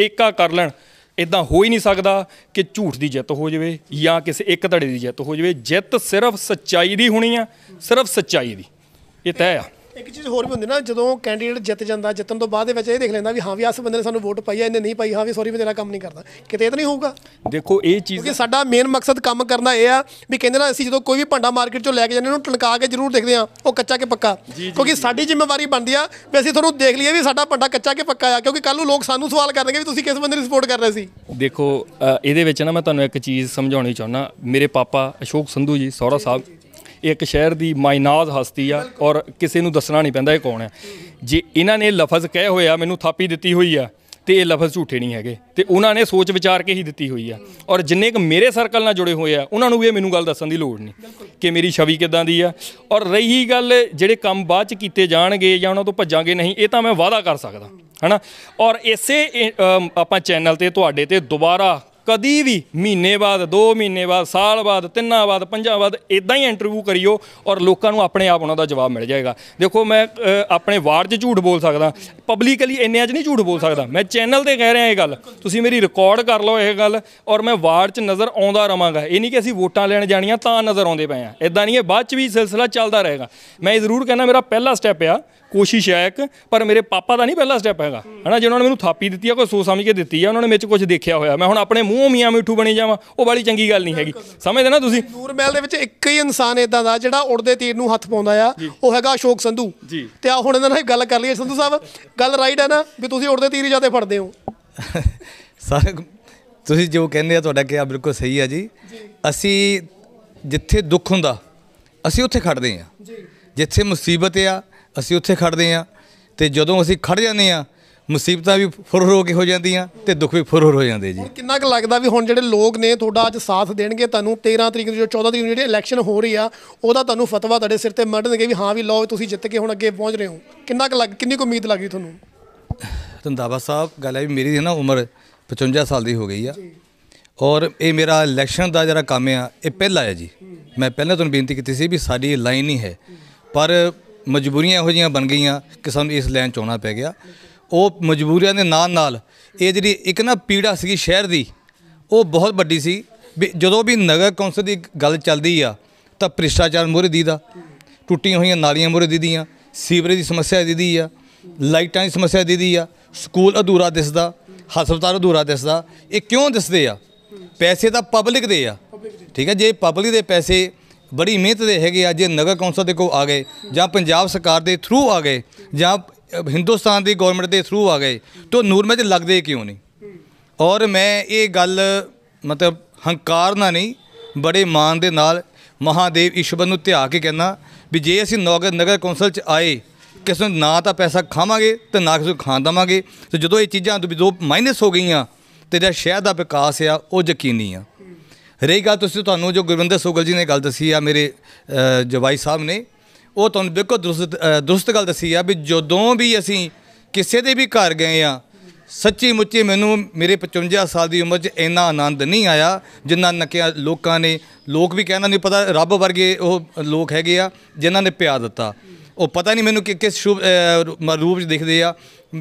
ਏਕਾ ਕਰ ਲੈਣ ਇਦਾਂ ਹੋ ਹੀ ਨਹੀਂ ਸਕਦਾ ਕਿ ਝੂਠ ਦੀ ਜਿੱਤ ਹੋ ਜਾਵੇ ਜਾਂ ਕਿਸੇ ਇੱਕ ਧੜੇ ਦੀ ਜਿੱਤ ਹੋ ਜਾਵੇ ਜਿੱਤ ਸਿਰਫ ਸੱਚਾਈ ਦੀ ਹੋਣੀ ਆ ਸਿਰਫ ਸੱਚਾਈ ਦੀ ਇਹ ਤੈਅ ਆ ਇੱਕ ਚੀਜ਼ ਹੋਰ ਵੀ ਹੁੰਦੀ ਨਾ ਜਦੋਂ ਕੈਂਡੀਡੇਟ ਜਿੱਤ ਜਾਂਦਾ ਜਿੱਤਣ ਤੋਂ ਬਾਅਦ ਦੇ ਵਿੱਚ ਇਹ ਦੇਖ ਲੈਂਦਾ ਵੀ ਹਾਂ ਵੀ ਆਸ ਬੰਦੇ ਨੇ ਸਾਨੂੰ ਵੋਟ ਪਾਈ ਆ ਇਹਨੇ ਨਹੀਂ ਪਾਈ ਹਾਂ ਵੀ ਸੌਰੀ ਮੈਂ ਤੇਰਾ ਕੰਮ ਨਹੀਂ ਕਰਦਾ ਕਿਤੇ ਤਾਂ ਨਹੀਂ ਹੋਊਗਾ ਦੇਖੋ ਇਹ ਚੀਜ਼ ਕਿਉਂਕਿ ਸਾਡਾ ਮੇਨ ਮਕਸਦ ਕੰਮ ਕਰਨਾ ਇਹ ਆ ਵੀ ਕਹਿੰਦੇ ਨਾ ਅਸੀਂ ਜਦੋਂ ਕੋਈ ਵੀ ਭਾਂਡਾ ਮਾਰਕੀਟ ਚੋਂ ਲੈ ਕੇ ਜਾਂਦੇ ਉਹਨੂੰ ਟਣਕਾ ਕੇ ਜ਼ਰੂਰ ਦੇਖਦੇ ਆ ਉਹ ਕੱਚਾ ਕਿ ਪੱਕਾ ਕਿਉਂਕਿ ਸਾਡੀ ਜ਼ਿੰਮੇਵਾਰੀ ਬਣਦੀ ਆ ਵੀ ਅਸੀਂ ਤੁਹਾਨੂੰ ਦੇਖ ਲਈਏ ਵੀ ਸਾਡਾ ਭਾਂਡਾ ਕੱਚਾ ਕਿ ਪੱਕਾ ਆ ਕਿਉਂਕਿ ਕੱਲ ਨੂੰ ਲੋਕ ਸਾਨੂੰ ਸਵਾਲ ਕਰਨਗੇ ਵੀ ਤੁਸੀਂ ਕਿਸ ਬੰਦੇ ਨੂੰ ਸਪੋਰਟ ਕਰ ਰਹੇ ਸੀ ਦੇਖੋ ਇਹਦੇ ਵਿੱਚ ਨਾ ਮੈਂ ਤੁਹਾਨੂੰ ਇੱਕ ਚੀਜ਼ ਸਮਝਾਉਣੀ ਚਾਹੁੰਦਾ ਮੇਰੇ ਪਾਪਾ ਅਸ਼ੋਕ ਸੰਧੂ ਜੀ ਸੌਰਾ ਸਾਹਿਬ ਇੱਕ ਸ਼ਹਿਰ ਦੀ ਮਾਇਨਾਜ਼ ਹਸਤੀ ਆ ਔਰ ਕਿਸੇ ਨੂੰ ਦੱਸਣਾ ਨਹੀਂ ਪੈਂਦਾ ਇਹ ਕੌਣ ਆ ਜੇ ਇਹਨਾਂ ਨੇ ਲਫ਼ਜ਼ ਕਹੇ ਹੋਇਆ ਮੈਨੂੰ ਥਾਪੀ ਦਿੱਤੀ ਹੋਈ ਆ ਤੇ ਇਹ ਲਫ਼ਜ਼ ਝੂਠੇ ਨਹੀਂ ਹੈਗੇ ਤੇ ਉਹਨਾਂ ਨੇ ਸੋਚ ਵਿਚਾਰ ਕੇ ਹੀ ਦਿੱਤੀ ਹੋਈ ਆ ਔਰ ਜਿੰਨੇ ਕ ਮੇਰੇ ਸਰਕਲ ਨਾਲ ਜੁੜੇ ਹੋਏ ਆ ਉਹਨਾਂ ਨੂੰ ਵੀ ਇਹ ਮੈਨੂੰ ਗੱਲ ਦੱਸਣ ਦੀ ਲੋੜ ਨਹੀਂ ਕਿ ਮੇਰੀ ਛਵੀ ਕਿਦਾਂ ਦੀ ਆ ਔਰ ਰਹੀ ਗੱਲ ਜਿਹੜੇ ਕੰਮ ਬਾਅਦ ਚ ਕੀਤੇ ਜਾਣਗੇ ਜਾਂ ਉਹਨਾਂ ਤੋਂ ਭੱਜਾਂਗੇ ਨਹੀਂ ਇਹ ਤਾਂ ਮੈਂ ਵਾਅਦਾ ਕਰ ਸਕਦਾ ਹਣਾ ਔਰ ਇਸੇ ਆਪਾਂ ਚੈਨਲ ਤੇ ਤੁਹਾਡੇ ਤੇ ਦੁਬਾਰਾ ਕਦੀ ਵੀ ਮਹੀਨੇ ਬਾਅਦ 2 ਮਹੀਨੇ ਬਾਅਦ ਸਾਲ ਬਾਅਦ ਤਿੰਨਾਂ ਬਾਅਦ ਪੰਜਾਂ ਬਾਅਦ ਇਦਾਂ ਹੀ ਇੰਟਰਵਿਊ ਕਰਿਓ ਔਰ ਲੋਕਾਂ ਨੂੰ ਆਪਣੇ ਆਪ ਉਹਨਾਂ ਦਾ ਜਵਾਬ ਮਿਲ ਜਾਏਗਾ ਦੇਖੋ ਮੈਂ ਆਪਣੇ ਵਾਰਡ 'ਚ ਝੂਠ ਬੋਲ ਸਕਦਾ ਪਬਲਿਕਲੀ ਇੰਨਿਆਂ 'ਚ ਨਹੀਂ ਝੂਠ ਬੋਲ ਸਕਦਾ ਮੈਂ ਚੈਨਲ ਤੇ ਕਹਿ ਰਿਹਾ ਇਹ ਗੱਲ ਤੁਸੀਂ ਮੇਰੀ ਰਿਕਾਰਡ ਕਰ ਲਓ ਇਹ ਗੱਲ ਔਰ ਮੈਂ ਵਾਰਡ 'ਚ ਨਜ਼ਰ ਆਉਂਦਾ ਰਵਾਂਗਾ ਇਹ ਨਹੀਂ ਕਿ ਅਸੀਂ ਵੋਟਾਂ ਲੈਣ ਜਾਣੀਆਂ ਤਾਂ ਨਜ਼ਰ ਆਉਂਦੇ ਪਏ ਆ ਇਦਾਂ ਨਹੀਂ ਇਹ ਬਾਅਦ 'ਚ ਵੀ ਸਿਲਸਿਲਾ ਚੱਲਦਾ ਰਹੇਗਾ ਮੈਂ ਇਹ ਜ਼ਰੂਰ ਕਹਿਣਾ ਮੇਰਾ ਪਹਿਲਾ ਸਟੈਪ ਆ ਕੋਸ਼ਿਸ਼ ਹੈ ਇੱਕ ਪਰ ਮੇਰੇ ਪਾਪਾ ਦਾ ਨਹੀਂ ਪਹਿਲਾ ਸਟੈਪ ਹੈਗਾ ਹਨਾ ਜਿਨ੍ਹਾਂ ਨੇ ਮੈਨੂੰ ਥਾਪੀ ਦਿੱਤੀ ਆ ਕੋਈ ਸੋਚ ਸਮਝ ਕੇ ਦਿੱਤੀ ਆ ਉਹਨਾਂ ਨੇ ਵਿੱਚ ਕੁਝ ਦੇਖਿਆ ਹੋਇਆ ਮੈਂ ਹੁਣ ਆਪਣੇ ਮੂੰਹੋਂ ਮੀਆਂ ਮਿੱਠੂ ਬਣੀ ਜਾਵਾਂ ਉਹ ਵਾਲੀ ਚੰਗੀ ਗੱਲ ਨਹੀਂ ਹੈਗੀ ਸਮਝਦੇ ਨਾ ਤੁਸੀਂ ਨੂਰ ਮਹਿਲ ਦੇ ਵਿੱਚ ਇੱਕ ਹੀ ਇਨਸਾਨ ਇਦਾਂ ਦਾ ਜਿਹੜਾ ਉੜਦੇ ਤੀਰ ਨੂੰ ਹੱਥ ਪਾਉਂਦਾ ਆ ਉਹ ਹੈਗਾ ਅਸ਼ੋਕ ਸੰਧੂ ਤੇ ਆ ਹੁਣ ਇਹਨਾਂ ਨਾਲ ਗੱਲ ਕਰ ਲਈਏ ਸੰਧੂ ਸਾਹਿਬ ਗੱਲ ਰਾਈਟ ਹੈ ਨਾ ਵੀ ਤੁਸੀਂ ਉੜਦੇ ਤੀਰ ਜਿਆਦਾ ਫੜਦੇ ਹੋ ਸਰ ਤੁਸੀਂ ਜੋ ਕਹਿੰਦੇ ਆ ਤੁਹਾਡਾ ਕਿਹਾ ਬਿਲਕੁਲ ਸਹੀ ਆ ਜੀ ਅਸੀਂ ਜਿੱਥੇ ਦੁੱਖ ਹੁੰਦਾ ਅਸੀਂ ਉੱਥੇ ਖੜਦੇ ਆ ਜਿੱਥੇ ਮੁਸੀਬਤ ਆ ਅਸੀਂ ਉੱਥੇ ਖੜਦੇ ਆ ਤੇ ਜਦੋਂ ਅਸੀਂ ਖੜ ਜਾਂਦੇ ਆ ਮੁਸੀਬਤਾਂ ਵੀ ਫੁਰਰ ਹੋ ਕੇ ਹੋ ਜਾਂਦੀਆਂ ਤੇ ਦੁੱਖ ਵੀ ਫੁਰਰ ਹੋ ਜਾਂਦੇ ਜੀ ਕਿੰਨਾ ਕੁ ਲੱਗਦਾ ਵੀ ਹੁਣ ਜਿਹੜੇ ਲੋਕ ਨੇ ਤੁਹਾਡਾ ਅੱਜ ਸਾਥ ਦੇਣਗੇ ਤੁਹਾਨੂੰ 13 ਤਰੀਕ ਨੂੰ ਜੋ 14 ਤਰੀਕ ਨੂੰ ਜਿਹੜੀ ਇਲੈਕਸ਼ਨ ਹੋ ਰਹੀ ਆ ਉਹਦਾ ਤੁਹਾਨੂੰ ਫਤਵਾ ਤੁਹਾਡੇ ਸਿਰ ਤੇ ਮੜਨਗੇ ਵੀ ਹਾਂ ਵੀ ਲਓ ਤੁਸੀਂ ਜਿੱਤ ਕੇ ਹੁਣ ਅੱਗੇ ਪਹੁੰਚ ਰਹੇ ਹੋ ਕਿੰਨਾ ਕੁ ਲੱਗ ਕਿੰਨੀ ਕੁ ਉਮੀਦ ਲੱਗੀ ਤੁਹਾਨੂੰ ਰੰਦਾਵਾ ਸਾਹਿਬ ਗੱਲ ਹੈ ਵੀ ਮੇਰੀ ਨਾ ਉਮਰ 55 ਸਾਲ ਦੀ ਹੋ ਗਈ ਆ ਔਰ ਇਹ ਮੇਰਾ ਇਲੈਕਸ਼ਨ ਦਾ ਜਿਹੜਾ ਕੰਮ ਆ ਇਹ ਪਹਿਲਾ ਹੈ ਜੀ ਮੈਂ ਪਹਿਲਾਂ ਤੁਹਾਨੂੰ ਬੇਨਤੀ ਕੀਤੀ ਸੀ ਵੀ ਸਾਡੀ ਲਾਈਨ ਹੀ ਹੈ ਪਰ ਮਜਬੂਰੀਆਂ ਇਹੋ ਜੀਆਂ ਬਣ ਗਈਆਂ ਕਿ ਸਾਨੂੰ ਇਸ ਲਾਈਨ ਚੋਣਾ ਪੈ ਗਿਆ ਉਹ ਮਜਬੂਰੀਆਂ ਦੇ ਨਾਲ ਨਾਲ ਇਹ ਜਿਹੜੀ ਇੱਕ ਨਾ ਪੀੜਾ ਸੀਗੀ ਸ਼ਹਿਰ ਦੀ ਉਹ ਬਹੁਤ ਵੱਡੀ ਸੀ ਵੀ ਜਦੋਂ ਵੀ ਨਗਰ ਕੌਂਸਲ ਦੀ ਗੱਲ ਚੱਲਦੀ ਆ ਤਾਂ ਭ੍ਰਿਸ਼ਟਾਚਾਰ ਮੂਰੇ ਦੀਦਾ ਟੁੱਟੀਆਂ ਹੋਈਆਂ ਨਾਲੀਆਂ ਮੂਰੇ ਦੀਦੀਆਂ ਸੀਵਰੇਜ ਦੀ ਸਮੱਸਿਆ ਦੀਦੀ ਆ ਲਾਈਟਾਂ ਦੀ ਸਮੱਸਿਆ ਦੀਦੀ ਆ ਸਕੂਲ ਅਧੂਰਾ ਦਿਸਦਾ ਹਸਪਤਾਲ ਅਧੂਰਾ ਦਿਸਦਾ ਇਹ ਕਿਉਂ ਦਿਸਦੇ ਆ ਪੈਸੇ ਤਾਂ ਪਬਲਿਕ ਦੇ ਆ ਠੀਕ ਹੈ ਜੇ ਪਬਲਿਕ ਦੇ ਪੈਸੇ ਬੜੀ ਮਿਹਨਤ ਦੇ ਹੈਗੇ ਅੱਜ ਇਹ ਨਗਰ ਕੌਂਸਲ ਦੇ ਕੋ ਆ ਗਏ ਜਾਂ ਪੰਜਾਬ ਸਰਕਾਰ ਦੇ ਥਰੂ ਆ ਗਏ ਜਾਂ ਹਿੰਦੁਸਤਾਨ ਦੀ ਗਵਰਨਮੈਂਟ ਦੇ ਥਰੂ ਆ ਗਏ ਤੋ ਨੂਰਮੇ ਲੱਗਦੇ ਕਿਉਂ ਨਹੀਂ ਔਰ ਮੈਂ ਇਹ ਗੱਲ ਮਤਲਬ ਹੰਕਾਰ ਨਾ ਨਹੀਂ ਬੜੇ ਮਾਨ ਦੇ ਨਾਲ ਮਹਾਦੇਵ ਈਸ਼ਵਰ ਨੂੰ ਧਿਆ ਕੇ ਕਹਿਣਾ ਵੀ ਜੇ ਅਸੀਂ ਨਗਰ ਨਗਰ ਕੌਂਸਲ 'ਚ ਆਏ ਕਿਸੇ ਨੂੰ ਨਾ ਤਾਂ ਪੈਸਾ ਖਾਵਾਂਗੇ ਤੇ ਨਾ ਕਿਸੇ ਨੂੰ ਖਾਣ ਦਵਾਂਗੇ ਤੇ ਜਦੋਂ ਇਹ ਚੀਜ਼ਾਂ ਦੋ ਮਾਈਨਸ ਹੋ ਗਈਆਂ ਤੇ ਜਿਹੜਾ ਸ਼ਹਿਰ ਦਾ ਵਿਕਾਸ ਆ ਉਹ ਯਕੀਨੀ ਆ ਰਹੀ ਗੱਲ ਤੁਸੀਂ ਤੁਹਾਨੂੰ ਜੋ ਗੁਰਵਿੰਦਰ ਸੋਗਲ ਜੀ ਨੇ ਗੱਲ ਦੱਸੀ ਆ ਮੇਰੇ ਜਵਾਈ ਸਾਹਿਬ ਨੇ ਉਹ ਤੁਹਾਨੂੰ ਬਿਲਕੁਲ ਦਰਸਤ ਦਰਸਤ ਗੱਲ ਦੱਸੀ ਆ ਵੀ ਜਦੋਂ ਵੀ ਅਸੀਂ ਕਿਸੇ ਦੇ ਵੀ ਘਰ ਗਏ ਆ ਸੱਚੀ ਮੁੱਚੀ ਮੈਨੂੰ ਮੇਰੇ 55 ਸਾਲ ਦੀ ਉਮਰ 'ਚ ਇੰਨਾ ਆਨੰਦ ਨਹੀਂ ਆਇਆ ਜਿੰਨਾ ਨਕਿਆ ਲੋਕਾਂ ਨੇ ਲੋਕ ਵੀ ਕਹਿਣਾ ਨਹੀਂ ਪਤਾ ਰੱਬ ਵਰਗੇ ਉਹ ਲੋਕ ਹੈਗੇ ਆ ਜਿਨ੍ਹਾਂ ਨੇ ਪਿਆਰ ਦਿੱਤਾ ਉਹ ਪਤਾ ਨਹੀਂ ਮੈਨੂੰ ਕਿ ਕਿਸ ਸ਼ੁਭ ਰੂਪ ਚ ਦਿਖਦੇ ਆ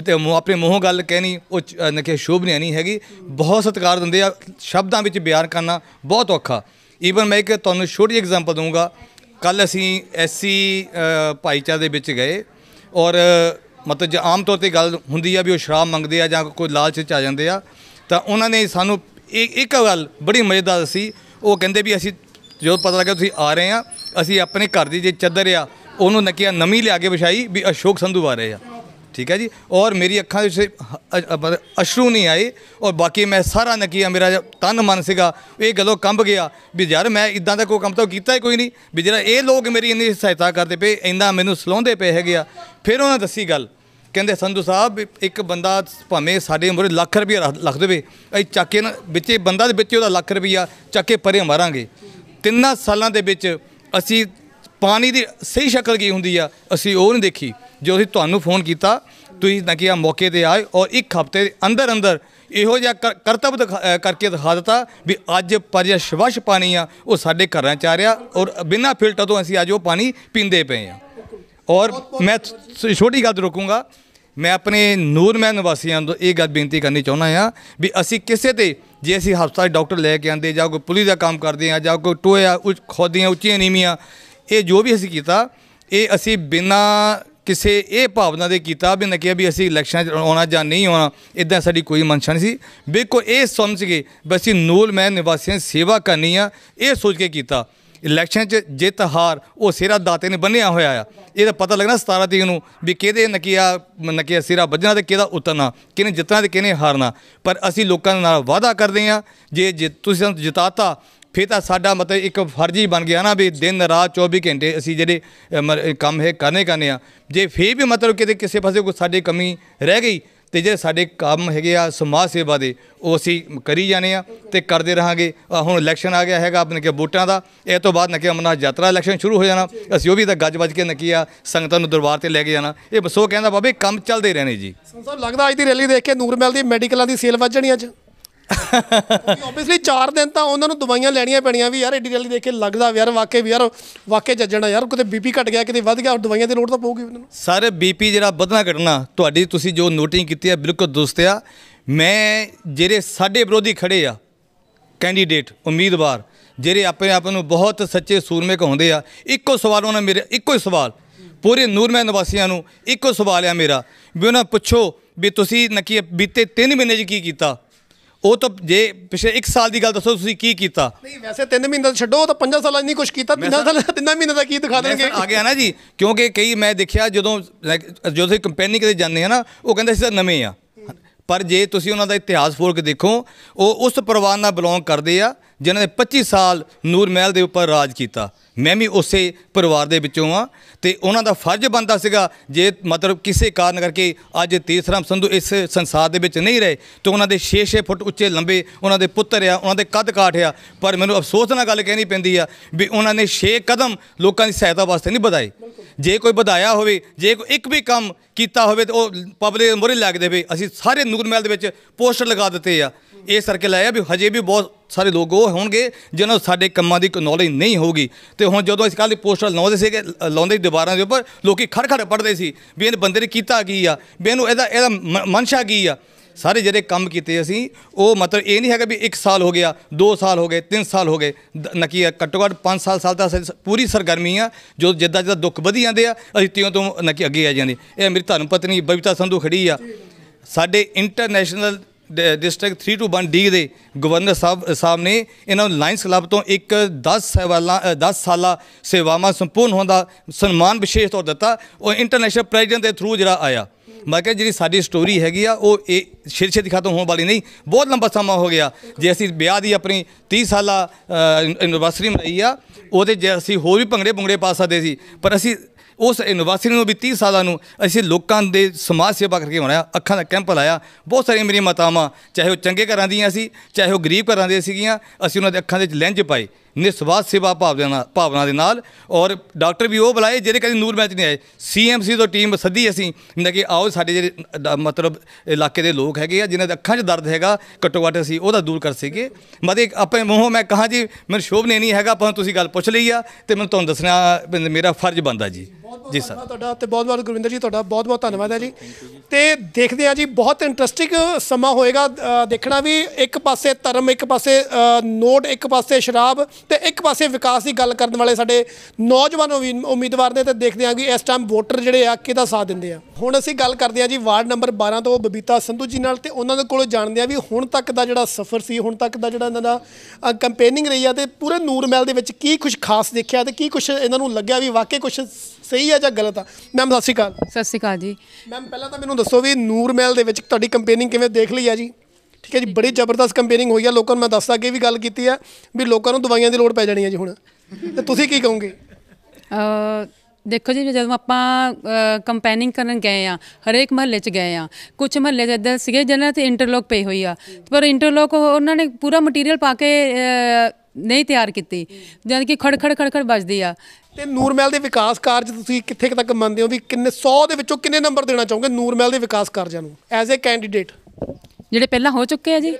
ਤੇ ਆਪਣੇ ਮੂੰਹੋਂ ਗੱਲ ਕਹਿਣੀ ਉਹ ਨਕੇ ਸ਼ੁਭ ਨਹੀਂ ਹੈਗੀ ਬਹੁਤ ਸਤਿਕਾਰ ਦਿੰਦੇ ਆ ਸ਼ਬਦਾਂ ਵਿੱਚ ਬਿਆਨ ਕਰਨਾ ਬਹੁਤ ਔਖਾ ਈਵਨ ਮੈਂ ਇੱਕ ਤੁਹਾਨੂੰ ਛੋਟੀ ਐਗਜ਼ਾਮਪਲ ਦਊਂਗਾ ਕੱਲ ਅਸੀਂ ਐਸੀ ਭਾਈਚਾਰੇ ਦੇ ਵਿੱਚ ਗਏ ਔਰ ਮਤਲਬ ਜੇ ਆਮ ਤੌਰ ਤੇ ਗੱਲ ਹੁੰਦੀ ਆ ਵੀ ਉਹ ਸ਼ਰਾਬ ਮੰਗਦੇ ਆ ਜਾਂ ਕੋਈ ਲਾਲਚ ਚ ਆ ਜਾਂਦੇ ਆ ਤਾਂ ਉਹਨਾਂ ਨੇ ਸਾਨੂੰ ਇੱਕ ਗੱਲ ਬੜੀ ਮਜ਼ੇਦਾਰ ਸੀ ਉਹ ਕਹਿੰਦੇ ਵੀ ਅਸੀਂ ਜਦੋਂ ਪਤਾ ਲੱਗਾ ਤੁਸੀਂ ਆ ਰਹੇ ਆ ਅਸੀਂ ਆਪਣੇ ਘਰ ਦੀ ਜੇ ਚੱਦਰ ਆ ਉਹਨੂੰ ਨਕਿਆ ਨਵੀਂ ਲਿਆ ਕੇ ਵਿਛਾਈ ਵੀ ਅਸ਼ੋਕ ਸੰਧੂ ਰਹੇ ਆ ਠੀਕ ਹੈ ਜੀ ਔਰ ਮੇਰੀ ਅੱਖਾਂ ਵਿੱਚ ਅਸ਼ਰੂ ਨਹੀਂ ਆਏ ਔਰ ਬਾਕੀ ਮੈਂ ਸਾਰਾ ਨਕੀਆ ਮੇਰਾ ਤਨ ਮਨ ਸੀਗਾ ਇਹ ਗੱਲੋਂ ਕੰਬ ਗਿਆ ਵੀ ਯਾਰ ਮੈਂ ਇਦਾਂ ਦਾ ਕੋਈ ਕੰਮ ਤਾਂ ਕੀਤਾ ਹੀ ਕੋਈ ਨਹੀਂ ਵੀ ਜਿਹੜਾ ਇਹ ਲੋਕ ਮੇਰੀ ਇੰਨੀ ਸਹਾਇਤਾ ਕਰਦੇ ਪਏ ਇੰਦਾ ਮੈਨੂੰ ਸਲਾਉਂਦੇ ਪਏ ਹੈਗੇ ਆ ਫਿਰ ਉਹਨਾਂ ਦੱਸੀ ਗੱਲ ਕਹਿੰਦੇ ਸੰਧੂ ਸਾਹਿਬ ਇੱਕ ਬੰਦਾ ਭਾਵੇਂ ਸਾਡੇ ਮੁਰੇ ਲੱਖ ਰੁਪਏ ਲੱਖ ਦੇਵੇ ਅਸੀਂ ਚੱਕ ਨਾ ਵਿੱਚੇ ਬੰਦਾ ਦੇ ਵਿੱਚ ਉਹਦਾ ਲੱਖ ਰੁਪਈਆ ਚੱਕੇ ਪਰੇ ਮਾਰਾਂਗੇ ਤਿੰਨਾਂ ਸਾਲਾਂ ਦੇ ਵਿੱਚ ਅਸੀਂ ਪਾਣੀ ਦੀ ਸਹੀ ਸ਼ਕਲ ਕੀ ਹੁੰਦੀ ਆ ਅਸੀਂ ਉਹ ਨਹੀਂ ਦੇਖੀ ਜੋ ਅਸੀਂ ਤੁਹਾਨੂੰ ਫੋਨ ਕੀਤਾ ਤੁਸੀਂ ਤਾਂ ਕਿ ਆ ਮੌਕੇ ਤੇ ਆਏ ਔਰ ਇੱਕ ਹਫਤੇ ਦੇ ਅੰਦਰ ਅੰਦਰ ਇਹੋ ਜਿਹਾ ਕਰਤੱਵ ਕਰਕੇ ਦਿਖਾ ਦਿੱਤਾ ਵੀ ਅੱਜ ਪਰ ਜਿਹੜਾ ਸ਼ਵਸ਼ ਪਾਣੀ ਆ ਉਹ ਸਾਡੇ ਘਰਾਂ ਚ ਆ ਰਿਹਾ ਔਰ ਬਿਨਾਂ ਫਿਲਟਰ ਤੋਂ ਅਸੀਂ ਅੱਜ ਉਹ ਪਾਣੀ ਪੀਂਦੇ ਪਏ ਆ ਔਰ ਮੈਂ ਛੋਟੀ ਗੱਲ ਰੋਕੂੰਗਾ ਮੈਂ ਆਪਣੇ ਨੂਰਮਹਿਲ ਵਾਸੀਆਂ ਨੂੰ ਇਹ ਗੱਲ ਬੇਨਤੀ ਕਰਨੀ ਚਾਹੁੰਦਾ ਆ ਵੀ ਅਸੀਂ ਕਿਸੇ ਤੇ ਜੇ ਅਸੀਂ ਹਸਪਤਾਲ ਡਾਕਟਰ ਲੈ ਕੇ ਆਂਦੇ ਜਾਂ ਕੋਈ ਪੁਲਿਸ ਦਾ ਕੰਮ ਕਰਦੇ ਆ ਜਾਂ ਕੋਈ ਟੋਇਆ ਖੋਦੀਆਂ ਉੱਚੀਆਂ ਨੀਵੀਆਂ ਇਹ ਜੋ ਵੀ ਅਸੀਂ ਕੀਤਾ ਇਹ ਅਸੀਂ ਬਿਨਾਂ ਕਿਸੇ ਇਹ ਭਾਵਨਾ ਦੇ ਕੀਤਾ ਬਿਨਾਂ ਨਾ ਕਿ ਵੀ ਅਸੀਂ ਇਲੈਕਸ਼ਨ ਚ ਆਉਣਾ ਜਾਂ ਨਹੀਂ ਆਉਣਾ ਇਦਾਂ ਸਾਡੀ ਕੋਈ ਮਨਸ਼ਾ ਨਹੀਂ ਸੀ ਬਿਲਕੁਲ ਇਹ ਸਮਝ ਕੇ ਬਸ ਇਹ ਨੂਲ ਮੈਂ ਨਿਵਾਸੀਆਂ ਸੇਵਾ ਕਰਨੀ ਆ ਇਹ ਸੋਚ ਕੇ ਕੀਤਾ ਇਲੈਕਸ਼ਨ 'ਚ ਜਿੱਤ ਹਾਰ ਉਹ ਸਿਰਾ ਦਾਤੇ ਨੇ ਬੰਨਿਆ ਹੋਇਆ ਆ ਇਹਦਾ ਪਤਾ ਲੱਗਣਾ 17 ਤਰੀਕ ਨੂੰ ਵੀ ਕਿਹਦੇ ਨਕੀਆ ਨਕੀਆ ਸਿਰਾ ਵੱਜਣਾ ਤੇ ਕਿਹਦਾ ਉਤਰਨਾ ਕਿਹਨੇ ਜਿੱਤਣਾ ਤੇ ਕਿਹਨੇ ਹਾਰਨਾ ਪਰ ਅਸੀਂ ਲੋਕਾਂ ਨਾਲ ਵਾਅਦਾ ਕਰਦੇ ਆ ਜੇ ਤੁਸੀਂ ਜਿਤਾਤਾ ਫਿਰ ਤਾਂ ਸਾਡਾ ਮਤਲਬ ਇੱਕ ਫਰਜ਼ੀ ਬਣ ਗਿਆ ਨਾ ਵੀ ਦਿਨ ਰਾਤ 24 ਘੰਟੇ ਅਸੀਂ ਜਿਹੜੇ ਕੰਮ ਹੈ ਕਰਨੇ ਕਰਨੇ ਆ ਜੇ ਫੇਰ ਵੀ ਮਤਲਬ ਕਿਤੇ ਕਿਸੇ ਪਾਸੇ ਕੋਈ ਸਾਡੇ ਕਮੀ ਰਹਿ ਗਈ ਤੇ ਜਿਹੜੇ ਸਾਡੇ ਕੰਮ ਹੈਗੇ ਆ ਸਮਾਜ ਸੇਵਾ ਦੇ ਉਹ ਅਸੀਂ ਕਰੀ ਜਾਣੇ ਆ ਤੇ ਕਰਦੇ ਰਹਾਂਗੇ ਹੁਣ ਇਲੈਕਸ਼ਨ ਆ ਗਿਆ ਹੈਗਾ ਆਪਣੇ ਕੇ ਵੋਟਾਂ ਦਾ ਇਹ ਤੋਂ ਬਾਅਦ ਨਕੇ ਅਮਨਾ ਯਾਤਰਾ ਇਲੈਕਸ਼ਨ ਸ਼ੁਰੂ ਹੋ ਜਾਣਾ ਅਸੀਂ ਉਹ ਵੀ ਤਾਂ ਗੱਜ ਵੱਜ ਕੇ ਨਕੀਆ ਸੰਗਤਾਂ ਨੂੰ ਦਰਬਾਰ ਤੇ ਲੈ ਕੇ ਜਾਣਾ ਇਹ ਬਸੋ ਕਹਿੰਦਾ ਬਾਬੇ ਕੰਮ ਚੱਲਦੇ ਰਹਿਣੇ ਜੀ ਸੋ ਲੱਗਦਾ ਅੱਜ ਦੀ ਰੈਲੀ ਦੇਖ ਕੇ ਨੂਰ ਮਿਲਦੀ ਮੈਡੀਕਲਾਂ ਦੀ ਸੇਲ ਵੱਜਣੀ ਅੱਜ ਆਬਵੀਅਸਲੀ 4 ਦਿਨ ਤਾਂ ਉਹਨਾਂ ਨੂੰ ਦਵਾਈਆਂ ਲੈਣੀਆਂ ਪੈਣੀਆਂ ਵੀ ਯਾਰ ਐਡੀ ਰੈਲੀ ਦੇਖ ਕੇ ਲੱਗਦਾ ਵੀ ਯਾਰ ਵਾਕੇ ਵੀ ਯਾਰ ਵਾਕੇ ਜੱਜਣਾ ਯਾਰ ਕਿਤੇ ਬੀਪੀ ਘਟ ਗਿਆ ਕਿਤੇ ਵੱਧ ਗਿਆ ਦਵਾਈਆਂ ਦੀ ਲੋੜ ਤਾਂ ਪਊਗੀ ਉਹਨਾਂ ਨੂੰ ਸਾਰੇ ਬੀਪੀ ਜਿਹੜਾ ਵਧਣਾ ਘਟਣਾ ਤੁਹਾਡੀ ਤੁਸੀਂ ਜੋ ਨੋਟਿੰਗ ਕੀਤੀ ਹੈ ਬਿਲਕੁਲ ਦੁਸਤ ਆ ਮੈਂ ਜਿਹੜੇ ਸਾਡੇ ਵਿਰੋਧੀ ਖੜੇ ਆ ਕੈਂਡੀਡੇਟ ਉਮੀਦਵਾਰ ਜਿਹੜੇ ਆਪਣੇ ਆਪ ਨੂੰ ਬਹੁਤ ਸੱਚੇ ਸੂਰਮੇ ਕਹਾਉਂਦੇ ਆ ਇੱਕੋ ਸਵਾਲ ਉਹਨਾਂ ਮੇਰੇ ਇੱਕੋ ਹੀ ਸਵਾਲ ਪੂਰੇ ਨੂਰਮਹਿ ਨਿਵਾਸੀਆਂ ਨੂੰ ਇੱਕੋ ਸਵਾਲ ਆ ਮੇਰਾ ਵੀ ਉਹਨਾਂ ਪੁੱਛੋ ਵੀ ਤੁਸੀਂ ਨਕੀ ਬੀਤੇ 3 ਮਹੀਨੇ 'ਚ ਕੀ ਕੀਤਾ ਉਹ ਤਾਂ ਜੇ ਪਿਛਲੇ 1 ਸਾਲ ਦੀ ਗੱਲ ਦੱਸੋ ਤੁਸੀਂ ਕੀ ਕੀਤਾ ਨਹੀਂ ਵੈਸੇ 3 ਮਹੀਨੇ ਦਾ ਛੱਡੋ ਉਹ ਤਾਂ 5 ਸਾਲਾਂ ਨਹੀਂ ਕੁਝ ਕੀਤਾ 3 ਸਾਲ 3 ਮਹੀਨੇ ਦਾ ਕੀ ਦਿਖਾ ਦੇਣਗੇ ਆ ਗਿਆ ਨਾ ਜੀ ਕਿਉਂਕਿ ਕਈ ਮੈਂ ਦੇਖਿਆ ਜਦੋਂ ਜਦੋਂ ਤੁਸੀਂ ਕੰਪਨੀ ਕਿਤੇ ਜਾਂਦੇ ਆ ਨਾ ਉਹ ਕਹਿੰਦੇ ਸੀ ਤਾਂ ਨਵੇਂ ਆ ਪਰ ਜੇ ਤੁਸੀਂ ਉਹਨਾਂ ਦਾ ਇਤਿਹਾਸ ਫੋਲ ਕੇ ਦੇਖੋ ਉਹ ਉਸ ਪਰਿਵਾਰ ਨਾਲ ਬਿਲੋਂਗ ਕਰਦੇ ਆ ਜਿਨ੍ਹਾਂ ਨੇ 25 ਸਾਲ ਨੂਰ ਮਹਿਲ ਦੇ ਉੱਪਰ ਰਾਜ ਕੀਤਾ ਮੈਂ ਵੀ ਉਸੇ ਪਰਿਵਾਰ ਦੇ ਵਿੱਚੋਂ ਆ ਤੇ ਉਹਨਾਂ ਦਾ ਫਰਜ਼ ਬਣਦਾ ਸੀਗਾ ਜੇ ਮਤਲਬ ਕਿਸੇ ਕਾਰਨ ਕਰਕੇ ਅੱਜ ਤੀਸਰਾਮ ਸੰਧੂ ਇਸ ਸੰਸਾਰ ਦੇ ਵਿੱਚ ਨਹੀਂ ਰਹੇ ਤੇ ਉਹਨਾਂ ਦੇ 6-6 ਫੁੱਟ ਉੱਚੇ ਲੰਬੇ ਉਹਨਾਂ ਦੇ ਪੁੱਤਰ ਆ ਉਹਨਾਂ ਦੇ ਕੱਦ ਕਾਠ ਆ ਪਰ ਮੈਨੂੰ ਅਫਸੋਸ ਨਾਲ ਗੱਲ ਕਹਿਣੀ ਪੈਂਦੀ ਆ ਵੀ ਉਹਨਾਂ ਨੇ 6 ਕਦਮ ਲੋਕਾਂ ਦੀ ਸਹਾਇਤਾ ਵਾਸਤੇ ਨਹੀਂ ਵਧਾਏ ਜੇ ਕੋਈ ਵਧਾਇਆ ਹੋਵੇ ਜੇ ਕੋਈ ਇੱਕ ਵੀ ਕੰਮ ਕੀਤਾ ਹੋਵੇ ਤੇ ਉਹ ਪਬਲਿਕ ਮੋਰੇ ਲੱਗ ਦੇਵੇ ਅਸੀਂ ਸਾਰੇ ਨੂਰ ਮਹਿਲ ਦੇ ਵਿੱਚ ਪੋਸਟਰ ਲਗਾ ਦਿੱਤੇ ਆ ਇਹ ਸਰਕਲ ਆਇਆ ਵੀ ਹਜੇ ਵੀ ਬਹੁਤ ਸਾਰੇ ਲੋਕ ਉਹ ਹੋਣਗੇ ਜਿਨ੍ਹਾਂ ਨੂੰ ਸਾਡੇ ਕੰਮਾਂ ਦੀ ਨੌਲੇਜ ਨਹੀਂ ਹੋਊਗੀ ਤੇ ਹੁਣ ਜਦੋਂ ਅਸੀਂ ਕੱਲ ਦੀ ਪੋਸਟਰ ਲਾਉਂਦੇ ਸੀਗੇ ਲਾਉਂਦੇ ਦੀਵਾਰਾਂ ਦੇ ਉੱਪਰ ਲੋਕੀ ਖੜ ਪੜਦੇ ਸੀ ਵੀ ਇਹਨੇ ਬੰਦੇ ਨੇ ਕੀਤਾ ਕੀ ਆ ਵੀ ਇਹਨੂੰ ਇਹਦਾ ਇਹਦਾ ਮਨਸ਼ਾ ਕੀ ਆ ਸਾਰੇ ਜਿਹੜੇ ਕੰਮ ਕੀਤੇ ਅਸੀਂ ਉਹ ਮਤਲਬ ਇਹ ਨਹੀਂ ਹੈਗਾ ਵੀ 1 ਸਾਲ ਹੋ ਗਿਆ 2 ਸਾਲ ਹੋ ਗਏ 3 ਸਾਲ ਹੋ ਗਏ ਨਕੀ ਘੱਟੋ ਘੱਟ 5 ਸਾਲ ਸਾਲ ਦਾ ਪੂਰੀ ਸਰਗਰਮੀ ਆ ਜੋ ਜਿੱਦਾਂ ਜਿੱਦਾਂ ਦੁੱਖ ਵਧੀ ਜਾਂਦੇ ਆ ਅਸੀਂ ਤਿਉਂ ਤੋਂ ਨਕੀ ਅੱਗੇ ਆ ਜਾਂਦੇ ਇਹ ਮੇਰੀ ਧਰਮ ਪਤਨੀ ਬਵਿਤਾ ਸੰਧੂ ਖੜੀ ਆ ਸਾਡੇ ਇੰਟਰਨੈਸ਼ਨਲ ਡਿਸਟ੍ਰਿਕਟ 321 ਡੀ ਦੇ ਗਵਰਨਰ ਸਾਹਿਬ ਨੇ ਇਹਨਾਂ ਨੂੰ ਲਾਇਨਸ ਕਲੱਬ ਤੋਂ ਇੱਕ 10 ਸਾਲਾਂ 10 ਸਾਲਾ ਸੇਵਾਵਾਂ ਸੰਪੂਰਨ ਹੋਣ ਦਾ ਸਨਮਾਨ ਵਿਸ਼ੇਸ਼ ਤੌਰ ਦਿੱਤਾ ਉਹ ਇੰਟਰਨੈਸ਼ਨਲ ਪ੍ਰੈਜ਼ੀਡੈਂਟ ਦੇ ਥਰੂ ਜਿਹੜਾ ਆਇਆ ਮੈਂ ਕਿਹਾ ਜਿਹੜੀ ਸਾਡੀ ਸਟੋਰੀ ਹੈਗੀ ਆ ਉਹ ਇਹ ਸ਼ਿਰਸ਼ੇ ਦਿਖਾ ਤੋਂ ਹੋਣ ਵਾਲੀ ਨਹੀਂ ਬਹੁਤ ਲੰਬਾ ਸਮਾਂ ਹੋ ਗਿਆ ਜੇ ਅਸੀਂ ਵਿਆਹ ਦੀ ਆਪਣੀ 30 ਸਾਲਾ ਐਨਵਰਸਰੀ ਮਨਾਈ ਆ ਉਹਦੇ ਜੇ ਅਸੀਂ ਹੋਰ ਵੀ ਭੰਗੜੇ ਭੰਗੜੇ ਪਾ ਸਕਦੇ ਸੀ ਪਰ ਅਸੀਂ ਉਸ ਯੂਨੀਵਰਸਿਟੀ ਨੂੰ ਵੀ 30 ਸਾਲਾਂ ਨੂੰ ਅਸੀਂ ਲੋਕਾਂ ਦੇ ਸਮਾਜ ਸੇਵਾ ਕਰਕੇ ਹੋਣਾ ਅੱਖਾਂ ਦਾ ਕੈਂਪ ਲਾਇਆ ਬਹੁਤ ਸਾਰੀਆਂ ਮੇਰੀਆਂ ਮਾਤਾਵਾਂ ਚਾਹੇ ਉਹ ਚੰਗੇ ਘਰਾਂ ਦੀਆਂ ਸੀ ਚਾਹੇ ਉਹ ਗਰੀਬ ਘਰਾਂ ਦੇ ਸੀਗੀਆਂ ਅਸੀਂ ਉਹਨਾਂ ਦੇ ਅੱਖਾਂ ਦੇ ਵਿੱਚ ਲੈਂਜ ਪਾਏ ਨਿਸਵਾਸ ਸੇਵਾ ਭਾਵਨਾ ਨਾਲ ਭਾਵਨਾ ਦੇ ਨਾਲ ਔਰ ਡਾਕਟਰ ਵੀ ਉਹ ਬੁਲਾਏ ਜਿਹੜੇ ਕਦੀ ਨੂਰ ਮੈਚ ਨਹੀਂ ਆਏ ਸੀਐਮਸੀ ਤੋਂ ਟੀਮ ਸੱਦੀ ਅਸੀਂ ਮੈਂ ਕਿ ਆਓ ਸਾਡੇ ਜਿਹੜੇ ਮਤਲਬ ਇਲਾਕੇ ਦੇ ਲੋਕ ਹੈਗੇ ਆ ਜਿਨ੍ਹਾਂ ਦੇ ਅੱਖਾਂ 'ਚ ਦਰਦ ਹੈਗਾ ਘੱਟੋ ਘੱਟ ਅਸੀਂ ਉਹਦਾ ਦੂਰ ਕਰ ਸਕੀਏ ਮਤਲਬ ਆਪਣੇ ਮੂੰਹੋਂ ਮੈਂ ਕਹਾ ਜੀ ਮੇਰੇ ਸ਼ੋਭ ਨਹੀਂ ਹੈਗਾ ਪਰ ਤੁਸੀਂ ਗੱਲ ਪੁੱਛ ਲਈ ਆ ਤੇ ਮੈਨੂੰ ਤੁਹਾਨੂੰ ਦੱਸਣਾ ਮੇਰਾ ਫਰਜ਼ ਬੰਦਾ ਜੀ ਜੀ ਸਰ ਤੁਹਾਡਾ ਤੇ ਬਹੁਤ ਬਹੁਤ ਗੁਰਵਿੰਦਰ ਜੀ ਤੁਹਾਡਾ ਬਹੁਤ ਬਹੁਤ ਧੰਨਵਾਦ ਹੈ ਜੀ ਤੇ ਦੇਖਦੇ ਆ ਜੀ ਬਹੁਤ ਇੰਟਰਸਟਿੰਗ ਸਮਾਂ ਹੋਏਗਾ ਦੇਖਣਾ ਵੀ ਇੱਕ ਪਾਸੇ ਧਰਮ ਇੱਕ ਪਾਸੇ ਨੋਟ ਇੱਕ ਪਾਸੇ ਸ਼ਰਾਬ ਤੇ ਇੱਕ ਪਾਸੇ ਵਿਕਾਸ ਦੀ ਗੱਲ ਕਰਨ ਵਾਲੇ ਸਾਡੇ ਨੌਜਵਾਨ ਉਮੀਦਵਾਰ ਨੇ ਤੇ ਦੇਖਦੇ ਆਂ ਕਿ ਇਸ ਟਾਈਮ ਵੋਟਰ ਜਿਹੜੇ ਆ ਕਿਹਦਾ ਸਾਥ ਦਿੰਦੇ ਆ ਹੁਣ ਅਸੀਂ ਗੱਲ ਕਰਦੇ ਆਂ ਜੀ ਵਾਰਡ ਨੰਬਰ 12 ਤੋਂ ਬਬੀਤਾ ਸੰਧੂ ਜੀ ਨਾਲ ਤੇ ਉਹਨਾਂ ਦੇ ਕੋਲੋਂ ਜਾਣਦੇ ਆ ਵੀ ਹੁਣ ਤੱਕ ਦਾ ਜਿਹੜਾ ਸਫ਼ਰ ਸੀ ਹੁਣ ਤੱਕ ਦਾ ਜਿਹੜਾ ਇਹਨਾਂ ਦਾ ਕੈਂਪੇਨਿੰਗ ਰਹੀ ਆ ਤੇ ਪੂਰੇ ਨੂਰ ਮਹਿਲ ਦੇ ਵਿੱਚ ਕੀ ਕੁਝ ਖਾਸ ਦੇਖਿਆ ਤੇ ਕੀ ਕੁਝ ਇਹਨਾਂ ਨੂੰ ਲੱਗਿਆ ਵੀ ਵਾਕਈ ਕੁਝ ਸਹੀ ਆ ਜਾਂ ਗਲਤ ਆ ਮੈਮ ਸਤਿ ਸ਼੍ਰੀ ਅਕਾਲ ਸਤਿ ਸ਼੍ਰੀ ਅਕਾਲ ਜੀ ਮੈਮ ਪਹਿਲਾਂ ਤਾਂ ਮੈਨੂੰ ਦੱਸੋ ਵੀ ਨੂਰ ਮਹਿਲ ਦੇ ਵਿੱਚ ਤੁਹਾਡੀ ਕੈਂਪੇਨਿੰਗ ਕਿਵੇਂ ਦੇਖ ਲਈ ਆ ਜੀ ਠੀਕ ਹੈ ਜੀ ਬੜੀ ਜ਼ਬਰਦਸਤ ਕੰਪੇਅਰਿੰਗ ਹੋਈ ਆ ਲੋਕਾਂ ਨੂੰ ਮੈਂ ਦੱਸਦਾ ਕਿ ਵੀ ਗੱਲ ਕੀਤੀ ਆ ਵੀ ਲੋਕਾਂ ਨੂੰ ਦਵਾਈਆਂ ਦੀ ਲੋੜ ਪੈ ਜਾਣੀ ਹੈ ਜੀ ਹੁਣ ਤੇ ਤੁਸੀਂ ਕੀ ਕਹੋਗੇ ਅ ਦੇਖੋ ਜੀ ਜਦੋਂ ਆਪਾਂ ਕੰਪੇਨਿੰਗ ਕਰਨ ਗਏ ਆ ਹਰੇਕ ਮਹੱਲੇ 'ਚ ਗਏ ਆ ਕੁਝ ਮਹੱਲੇ 'ਚ ਇਦਾਂ ਸੀਗੇ ਜਿਨ੍ਹਾਂ ਤੇ ਇੰਟਰਲੋਕ ਪਈ ਹੋਈ ਆ ਪਰ ਇੰਟਰਲੋਕ ਉਹਨਾਂ ਨੇ ਪੂਰਾ ਮਟੀਰੀਅਲ ਪਾ ਕੇ ਨਹੀਂ ਤਿਆਰ ਕੀਤੀ ਜਦ ਕਿ ਖੜ ਖੜ ਖੜ ਖੜ ਵੱਜਦੀ ਆ ਤੇ ਨੂਰਮਹਿਲ ਦੇ ਵਿਕਾਸ ਕਾਰਜ ਤੁਸੀਂ ਕਿੱਥੇ ਤੱਕ ਮੰਨਦੇ ਹੋ ਵੀ ਕਿੰਨੇ 100 ਦੇ ਵਿੱਚੋਂ ਕਿੰਨੇ ਨੰਬਰ ਦੇਣਾ ਚਾਹੋਗੇ ਨੂਰਮਹਿਲ ਦੇ ਵਿਕਾਸ ਕਾਰਜਾਂ ਨੂੰ ਐਜ਼ ਅ ਕੈਂਡੀਡੇਟ ਜਿਹੜੇ ਪਹਿਲਾਂ ਹੋ ਚੁੱਕੇ ਆ ਜੀ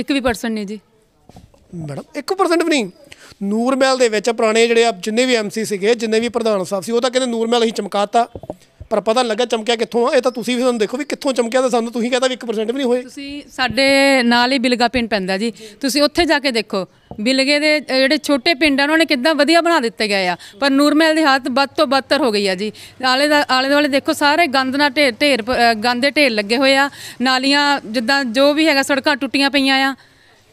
ਇੱਕ ਵੀ ਪਰਸਨ ਨਹੀਂ ਜੀ ਮੈਡਮ 1% ਵੀ ਨਹੀਂ ਨੂਰਮੈਲ ਦੇ ਵਿੱਚ ਪੁਰਾਣੇ ਜਿਹੜੇ ਆ ਜਿੰਨੇ ਵੀ ਐਮਸੀ ਸੀਗੇ ਜਿੰਨੇ ਵੀ ਪ੍ਰਧਾਨ ਸਾਹਿਬ ਸੀ ਉਹ ਤਾਂ ਕਹਿੰਦੇ ਨੂਰਮੈਲ ਅਸੀਂ ਚਮਕਾਤਾ ਪਰ ਪਤਾ ਲੱਗਾ ਚਮਕਿਆ ਕਿੱਥੋਂ ਆ ਇਹ ਤਾਂ ਤੁਸੀਂ ਵੀ ਤੁਹਾਨੂੰ ਦੇਖੋ ਵੀ ਕਿੱਥੋਂ ਚਮਕਿਆ ਤਾਂ ਸਾਨੂੰ ਤੁਸੀਂ ਕਹਿੰਦਾ ਵੀ 1% ਵੀ ਨਹੀਂ ਹੋਏ ਤੁਸੀਂ ਸਾਡੇ ਨਾਲ ਹੀ ਬਿਲਗਾ ਪਿੰਡ ਪੈਂਦਾ ਜੀ ਤੁਸੀਂ ਉੱਥੇ ਜਾ ਕੇ ਦੇਖੋ ਬਿਲਗੇ ਦੇ ਜਿਹੜੇ ਛੋਟੇ ਪਿੰਡ ਆ ਉਹਨਾਂ ਨੇ ਕਿੰਨਾ ਵਧੀਆ ਬਣਾ ਦਿੱਤੇ ਗਏ ਆ ਪਰ ਨੂਰਮਹਿਲ ਦੇ ਹਾਲਤ ਬੱਦ ਤੋਂ ਬਦਤਰ ਹੋ ਗਈ ਆ ਜੀ ਆਲੇ ਦਾ ਆਲੇ ਦੁਆਲੇ ਦੇਖੋ ਸਾਰੇ ਗੰਦ ਨਾਲ ਢੇਰ ਢੇਰ ਗੰਦੇ ਢੇਰ ਲੱਗੇ ਹੋਏ ਆ ਨਾਲੀਆਂ ਜਿੱਦਾਂ ਜੋ ਵੀ ਹੈਗਾ ਸੜਕਾਂ ਟੁੱਟੀਆਂ ਪਈਆਂ ਆ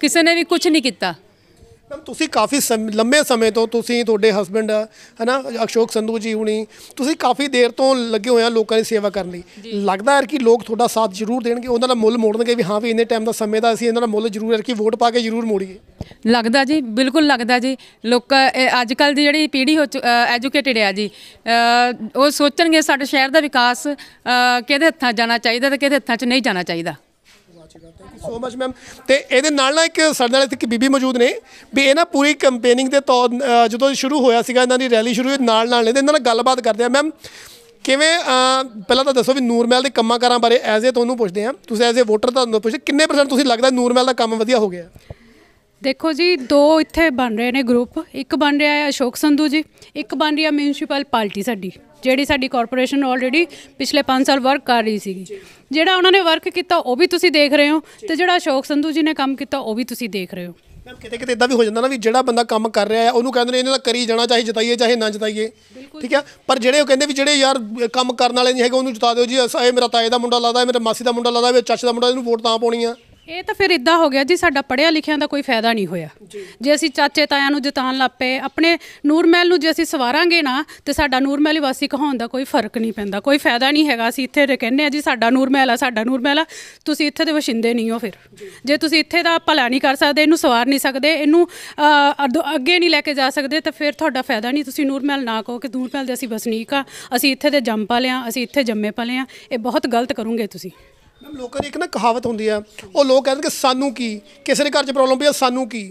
ਕਿਸੇ ਨੇ ਵੀ ਕੁਝ ਨਹੀਂ ਕੀਤਾ ਮੈਮ ਤੁਸੀਂ ਕਾਫੀ ਲੰਮੇ ਲੰਬੇ ਸਮੇਂ ਤੋਂ ਤੁਸੀਂ ਤੁਹਾਡੇ ਹਸਬੰਡ ਨਾ ਅਸ਼ੋਕ ਸੰਧੂ ਜੀ ਹੁਣੀ ਤੁਸੀਂ ਕਾਫੀ ਦੇਰ ਤੋਂ ਲੱਗੇ ਹੋਇਆ ਲੋਕਾਂ ਦੀ ਸੇਵਾ ਕਰਨ ਲਈ ਲੱਗਦਾ ਹੈ ਕਿ ਲੋਕ ਤੁਹਾਡਾ ਸਾਥ ਜ਼ਰੂਰ ਦੇਣਗੇ ਉਹਨਾਂ ਦਾ ਮੁੱਲ ਮੋੜਨਗੇ ਵੀ ਹਾਂ ਵੀ ਇੰਨੇ ਟਾਈਮ ਦਾ ਸਮੇਂ ਦਾ ਅਸੀਂ ਇਹਨਾਂ ਦਾ ਮੁੱਲ ਜ਼ਰੂਰ ਹੈ ਕਿ ਵੋਟ ਪਾ ਕੇ ਜ਼ਰੂਰ ਮੋੜੀਏ ਲੱਗਦਾ ਜੀ ਬਿਲਕੁਲ ਲੱਗਦਾ ਜੀ ਲੋਕ ਅੱਜ ਕੱਲ ਦੀ ਜਿਹੜੀ ਪੀੜ੍ਹੀ ਹੋ ਐਜੂਕੇਟਿਡ ਆ ਜੀ ਉਹ ਸੋਚਣਗੇ ਸਾਡੇ ਸ਼ਹਿਰ ਦਾ ਵਿਕਾਸ ਕਿਹਦੇ ਹੱਥਾਂ ਜਾਣਾ ਚਾਹੀਦਾ ਤੇ ਕਿਹਦੇ ਹੱਥਾਂ 'ਚ ਨਹੀਂ ਜਾਣਾ ਚਾਹੀਦਾ ਸੋ ਮਚ ਮੈਮ ਤੇ ਇਹਦੇ ਨਾਲ ਨਾ ਇੱਕ ਸਾਡੇ ਨਾਲ ਇੱਥੇ ਇੱਕ ਬੀਬੀ ਮੌਜੂਦ ਨੇ ਵੀ ਇਹ ਨਾ ਪੂਰੀ ਕੰਪੇਨਿੰਗ ਦੇ ਤੌਰ ਜਦੋਂ ਸ਼ੁਰੂ ਹੋਇਆ ਸੀਗਾ ਇਹਨਾਂ ਦੀ ਰੈਲੀ ਸ਼ੁਰੂ ਹੋਈ ਨਾਲ ਨਾਲ ਇਹਦੇ ਇਹਨਾਂ ਨਾਲ ਗੱਲਬਾਤ ਕਰਦੇ ਆ ਮੈਮ ਕਿਵੇਂ ਪਹਿਲਾਂ ਤਾਂ ਦੱਸੋ ਵੀ ਨੂਰਮਹਿਲ ਦੇ ਕੰਮਾਂ ਕਾਰਾਂ ਬਾਰੇ ਐਜ਼ ਏ ਤੁਹਾਨੂੰ ਪੁੱਛਦੇ ਆ ਤੁਸੀਂ ਐਜ਼ ਏ ਵੋਟਰ ਤੁਹਾਨੂੰ ਪੁੱਛਦੇ ਕਿੰਨੇ ਪਰਸੈਂਟ ਤੁਸੀਂ ਲੱਗਦਾ ਨੂਰਮਹਿਲ ਦਾ ਕੰਮ ਵਧੀਆ ਹੋ ਗਿਆ ਦੇਖੋ ਜੀ ਦੋ ਇੱਥੇ ਬਣ ਰਹੇ ਨੇ ਗਰੁੱਪ ਇੱਕ ਬਣ ਰਿਹਾ ਹੈ ਅਸ਼ੋਕ ਸੰਧੂ ਜੀ ਇੱਕ ਬਣ ਰਹੀ ਹੈ ਮਿਊਨਿਸਪਲ ਪਾਰਟੀ ਸਾਡੀ ਜਿਹੜੀ ਸਾਡੀ ਕਾਰਪੋਰੇਸ਼ਨ ਆਲਰੇਡੀ ਪਿਛਲੇ 5 ਸਾਲ ਵਰਕ ਕਰ ਰਹੀ ਸੀਗੀ ਜਿਹੜਾ ਉਹਨਾਂ ਨੇ ਵਰਕ ਕੀਤਾ ਉਹ ਵੀ ਤੁਸੀਂ ਦੇਖ ਰਹੇ ਹੋ ਤੇ ਜਿਹੜਾ ਅਸ਼ੋਕ ਸੰਧੂ ਜੀ ਨੇ ਕੰਮ ਕੀਤਾ ਉਹ ਵੀ ਤੁਸੀਂ ਦੇਖ ਰਹੇ ਹੋ ਮੈਮ ਕਿਤੇ ਕਿਤੇ ਇਦਾਂ ਵੀ ਹੋ ਜਾਂਦਾ ਨਾ ਵੀ ਜਿਹੜਾ ਬੰਦਾ ਕੰਮ ਕਰ ਰਿਹਾ ਹੈ ਉਹਨੂੰ ਕਹਿੰਦੇ ਨੇ ਇਹਨਾਂ ਦਾ ਕਰੀ ਜਾਣਾ ਚਾਹੀ ਜਤਾਈਏ ਚਾਹੇ ਨਾ ਜਤਾਈਏ ਠੀਕ ਹੈ ਪਰ ਜਿਹੜੇ ਉਹ ਕਹਿੰਦੇ ਵੀ ਜਿਹੜੇ ਯਾਰ ਕੰਮ ਕਰਨ ਵਾਲੇ ਨਹੀਂ ਹੈਗੇ ਉਹਨੂੰ ਜਿਤਾ ਦਿਓ ਜੀ ਇਹ ਮੇਰਾ ਤਾਏ ਦਾ ਮੁੰਡਾ ਲੱਗਦਾ ਇਹ ਮੇਰੇ ਮਾਸੀ ਦਾ ਮੁੰਡਾ ਲੱਗਦਾ ਇਹ ਚਾਚੇ ਦਾ ਮੁੰਡਾ ਇਹਨੂੰ ਵੋਟ ਤਾਂ ਪਾਉਣੀ ਆ ਇਹ ਤਾਂ ਫਿਰ ਇਦਾਂ ਹੋ ਗਿਆ ਜੀ ਸਾਡਾ ਪੜਿਆ ਲਿਖਿਆ ਦਾ ਕੋਈ ਫਾਇਦਾ ਨਹੀਂ ਹੋਇਆ ਜੇ ਅਸੀਂ ਚਾਚੇ ਤਾਇਆਂ ਨੂੰ ਜਿਤਾਨ ਲੱਪੇ ਆਪਣੇ ਨੂਰਮਹਿਲ ਨੂੰ ਜੇ ਅਸੀਂ ਸਵਾਰਾਂਗੇ ਨਾ ਤੇ ਸਾਡਾ ਨੂਰਮਹਿਲ ਵਾਸੀ ਕਹਾਉਣ ਦਾ ਕੋਈ ਫਰਕ ਨਹੀਂ ਪੈਂਦਾ ਕੋਈ ਫਾਇਦਾ ਨਹੀਂ ਹੈਗਾ ਅਸੀਂ ਇੱਥੇ ਕਹਿੰਨੇ ਆ ਜੀ ਸਾਡਾ ਨੂਰਮਹਿਲ ਆ ਸਾਡਾ ਨੂਰਮਹਿਲ ਆ ਤੁਸੀਂ ਇੱਥੇ ਦੇ ਵਸ਼ਿੰਦੇ ਨਹੀਂ ਹੋ ਫਿਰ ਜੇ ਤੁਸੀਂ ਇੱਥੇ ਦਾ ਭਲਾ ਨਹੀਂ ਕਰ ਸਕਦੇ ਇਹਨੂੰ ਸਵਾਰ ਨਹੀਂ ਸਕਦੇ ਇਹਨੂੰ ਅੱਗੇ ਨਹੀਂ ਲੈ ਕੇ ਜਾ ਸਕਦੇ ਤਾਂ ਫਿਰ ਤੁਹਾਡਾ ਫਾਇਦਾ ਨਹੀਂ ਤੁਸੀਂ ਨੂਰਮਹਿਲ ਨਾ ਕਹੋ ਕਿ ਨੂਰਮਹਿਲ ਦੇ ਅਸੀਂ ਵਸਨੀਕ ਆ ਅਸੀਂ ਇੱਥੇ ਦੇ ਜੰਮ ਪਾਲੇ ਆ ਅਸੀਂ ਇੱਥੇ ਜੰਮੇ ਪਾਲੇ ਆ ਇਹ ਬਹੁਤ ਗਲਤ ਕਰੋਗੇ ਤੁਸੀਂ ਮੈਮ ਲੋਕਾਂ ਦੀ ਇੱਕ ਨਾ ਕਹਾਵਤ ਹੁੰਦੀ ਆ ਉਹ ਲੋਕ ਕਹਿੰਦੇ ਕਿ ਸਾਨੂੰ ਕੀ ਕਿਸੇ ਦੇ ਘਰ 'ਚ ਪ੍ਰੋਬਲਮ ਪਈ ਆ ਸਾਨੂੰ ਕੀ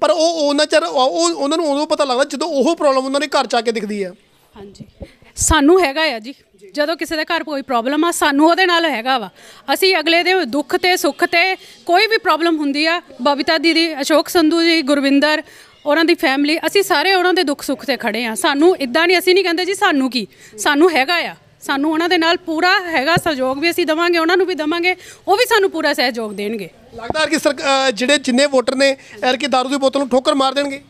ਪਰ ਉਹ ਉਹਨਾਂ ਚਿਰ ਉਹ ਉਹਨਾਂ ਨੂੰ ਉਦੋਂ ਪਤਾ ਲੱਗਦਾ ਜਦੋਂ ਉਹ ਪ੍ਰੋਬਲਮ ਉਹਨਾਂ ਦੇ ਘਰ 'ਚ ਆ ਕੇ ਦਿਖਦੀ ਆ ਹਾਂਜੀ ਸਾਨੂੰ ਹੈਗਾ ਆ ਜੀ ਜਦੋਂ ਕਿਸੇ ਦੇ ਘਰ ਕੋਈ ਪ੍ਰੋਬਲਮ ਆ ਸਾਨੂੰ ਉਹਦੇ ਨਾਲ ਹੈਗਾ ਵਾ ਅਸੀਂ ਅਗਲੇ ਦੇ ਦੁੱਖ ਤੇ ਸੁੱਖ ਤੇ ਕੋਈ ਵੀ ਪ੍ਰੋਬਲਮ ਹੁੰਦੀ ਆ ਬਬੀਤਾ ਦੀਦੀ ਅਸ਼ੋਕ ਸੰਧੂ ਜੀ ਗੁਰਵਿੰਦਰ ਉਹਨਾਂ ਦੀ ਫੈਮਿਲੀ ਅਸੀਂ ਸਾਰੇ ਉਹਨਾਂ ਦੇ ਦੁੱਖ ਸੁੱਖ ਤੇ ਖੜੇ ਆ ਸਾਨੂੰ ਇਦਾਂ ਨਹੀਂ ਅਸੀਂ ਨਹੀਂ ਕਹਿੰਦੇ ਜੀ ਸਾਨੂੰ ਕੀ ਸਾਨੂੰ ਹੈਗਾ ਆ ਸਾਨੂੰ ਉਹਨਾਂ ਦੇ ਨਾਲ ਪੂਰਾ ਹੈਗਾ ਸਹਿਯੋਗ ਵੀ ਅਸੀਂ ਦਵਾਂਗੇ ਉਹਨਾਂ ਨੂੰ ਵੀ ਦਵਾਂਗੇ ਉਹ ਵੀ ਸਾਨੂੰ ਪੂਰਾ ਸਹਿਯੋਗ ਦੇਣਗੇ ਲੱਗਦਾ ਕਿ ਸਰ ਜਿਹੜੇ ਜਿੰਨੇ ਵੋਟਰ ਨੇ ਐਰ ਕੇ ਦਾਰੂ ਦੀ ਬੋਤਲ ਨੂੰ ਠੋਕਰ ਮਾਰ ਦੇਣਗੇ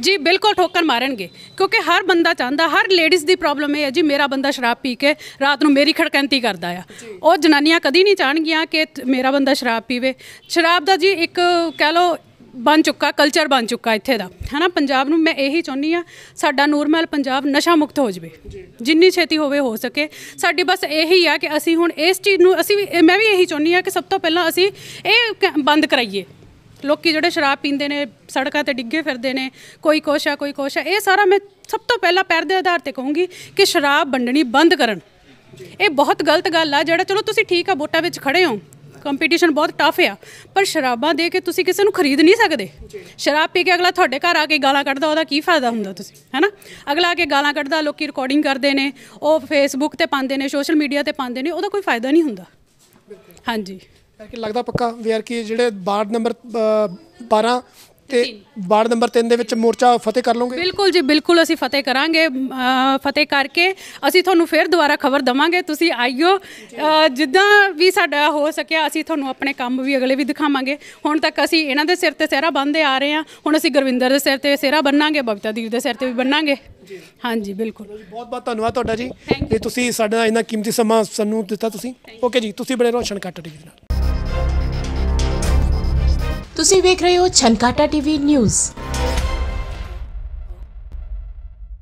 ਜੀ ਬਿਲਕੁਲ ਠੋਕਰ ਮਾਰਨਗੇ ਕਿਉਂਕਿ ਹਰ ਬੰਦਾ ਚਾਹੁੰਦਾ ਹਰ ਲੇਡੀਜ਼ ਦੀ ਪ੍ਰੋਬਲਮ ਇਹ ਹੈ ਜੀ ਮੇਰਾ ਬੰਦਾ ਸ਼ਰਾਬ ਪੀ ਕੇ ਰਾਤ ਨੂੰ ਮੇਰੀ ਖੜਕੰਤੀ ਕਰਦਾ ਆ ਉਹ ਜਨਾਨੀਆਂ ਕਦੀ ਨਹੀਂ ਚਾਹਣਗੀਆਂ ਕਿ ਮੇਰਾ ਬੰਦਾ ਸ਼ਰਾਬ ਪੀਵੇ ਸ਼ਰਾਬ ਦਾ ਜੀ ਇੱਕ ਕਹਿ ਲਓ ਬਣ ਚੁੱਕਾ ਕਲਚਰ ਬਣ ਚੁੱਕਾ ਇੱਥੇ ਦਾ ਹੈਨਾ ਪੰਜਾਬ ਨੂੰ ਮੈਂ ਇਹੀ ਚਾਹੁੰਦੀ ਆ ਸਾਡਾ ਨੂਰਮਲ ਪੰਜਾਬ ਨਸ਼ਾ ਮੁਕਤ ਹੋ ਜਵੇ ਜਿੰਨੀ ਛੇਤੀ ਹੋਵੇ ਹੋ ਸਕੇ ਸਾਡੀ ਬਸ ਇਹੀ ਆ ਕਿ ਅਸੀਂ ਹੁਣ ਇਸ ਚੀਜ਼ ਨੂੰ ਅਸੀਂ ਮੈਂ ਵੀ ਇਹੀ ਚਾਹੁੰਦੀ ਆ ਕਿ ਸਭ ਤੋਂ ਪਹਿਲਾਂ ਅਸੀਂ ਇਹ ਬੰਦ ਕਰਾਈਏ ਲੋਕੀ ਜਿਹੜੇ ਸ਼ਰਾਬ ਪੀਂਦੇ ਨੇ ਸੜਕਾਂ ਤੇ ਡਿੱਗੇ ਫਿਰਦੇ ਨੇ ਕੋਈ ਕੋਸ਼ਾ ਕੋਈ ਕੋਸ਼ਾ ਇਹ ਸਾਰਾ ਮੈਂ ਸਭ ਤੋਂ ਪਹਿਲਾਂ ਪੈਰ ਦੇ ਆਧਾਰ ਤੇ ਕਹੂੰਗੀ ਕਿ ਸ਼ਰਾਬ ਵੰਡਣੀ ਬੰਦ ਕਰਨ ਇਹ ਬਹੁਤ ਗਲਤ ਗੱਲ ਆ ਜਿਹੜਾ ਚਲੋ ਤੁਸੀਂ ਠੀਕ ਆ ਵੋਟਾਂ ਵਿੱਚ ਖੜੇ ਹੋ ਕੰਪੀਟੀਸ਼ਨ ਬਹੁਤ ਟਫ ਆ ਪਰ ਸ਼ਰਾਬਾਂ ਦੇ ਕੇ ਤੁਸੀਂ ਕਿਸੇ ਨੂੰ ਖਰੀਦ ਨਹੀਂ ਸਕਦੇ ਸ਼ਰਾਬ ਪੀ ਕੇ ਅਗਲਾ ਤੁਹਾਡੇ ਘਰ ਆ ਕੇ ਗਾਲਾਂ ਕੱਢਦਾ ਉਹਦਾ ਕੀ ਫਾਇਦਾ ਹੁੰਦਾ ਤੁਸੀਂ ਹੈਨਾ ਅਗਲਾ ਆ ਕੇ ਗਾਲਾਂ ਕੱਢਦਾ ਲੋਕੀ ਰਿਕਾਰਡਿੰਗ ਕਰਦੇ ਨੇ ਉਹ ਫੇਸਬੁੱਕ ਤੇ ਪਾਉਂਦੇ ਨੇ ਸੋਸ਼ਲ ਮੀਡੀਆ ਤੇ ਪਾਉਂਦੇ ਨੇ ਉਹਦਾ ਕੋਈ ਫਾਇਦਾ ਨਹੀਂ ਹੁੰਦਾ ਹਾਂਜੀ ਕਿ ਲੱਗਦਾ ਪੱਕਾ ਵੀਆਰ ਕਿ ਜਿਹੜੇ ਬਾਰਡ ਨੰਬਰ 12 ਤੇ ਵਾਰਡ ਨੰਬਰ 3 ਦੇ ਵਿੱਚ ਮੋਰਚਾ ਫਤਿਹ ਕਰ ਲਓਗੇ ਬਿਲਕੁਲ ਜੀ ਬਿਲਕੁਲ ਅਸੀਂ ਫਤਿਹ ਕਰਾਂਗੇ ਫਤਿਹ ਕਰਕੇ ਅਸੀਂ ਤੁਹਾਨੂੰ ਫਿਰ ਦੁਬਾਰਾ ਖਬਰ ਦਵਾਂਗੇ ਤੁਸੀਂ ਆਇਓ ਜਿੱਦਾਂ ਵੀ ਸਾਡਾ ਹੋ ਸਕਿਆ ਅਸੀਂ ਤੁਹਾਨੂੰ ਆਪਣੇ ਕੰਮ ਵੀ ਅਗਲੇ ਵੀ ਦਿਖਾਵਾਂਗੇ ਹੁਣ ਤੱਕ ਅਸੀਂ ਇਹਨਾਂ ਦੇ ਸਿਰ ਤੇ ਸਿਹਰਾ ਬੰਨਦੇ ਆ ਰਹੇ ਹਾਂ ਹੁਣ ਅਸੀਂ ਗੁਰਵਿੰਦਰ ਦੇ ਸਿਰ ਤੇ ਸਿਹਰਾ ਬੰਨਾਂਗੇ ਬਬਤਾ ਦੀਪ ਦੇ ਸਿਰ ਤੇ ਵੀ ਬੰਨਾਂਗੇ ਹਾਂਜੀ ਬਿਲਕੁਲ ਬਹੁਤ ਬਹੁਤ ਧੰਨਵਾਦ ਤੁਹਾਡਾ ਜੀ ਤੇ ਤੁਸੀਂ ਸਾਡੇ ਨਾਲ ਇੰਨਾ ਕੀਮਤੀ ਸਮਾਂ ਸਾਨੂੰ ਦਿੱਤਾ ਤੁਸੀਂ ਓਕੇ ਜੀ ਤੁਸੀਂ ਬੜੇ ਰੋਸ਼ਨ ਕੱਟ ਦੇ ਨਾਲ ਤੁਸੀਂ ਵੇਖ ਰਹੇ ਹੋ ਛਨਕਾਟਾ ਟੀਵੀ ਨਿਊਜ਼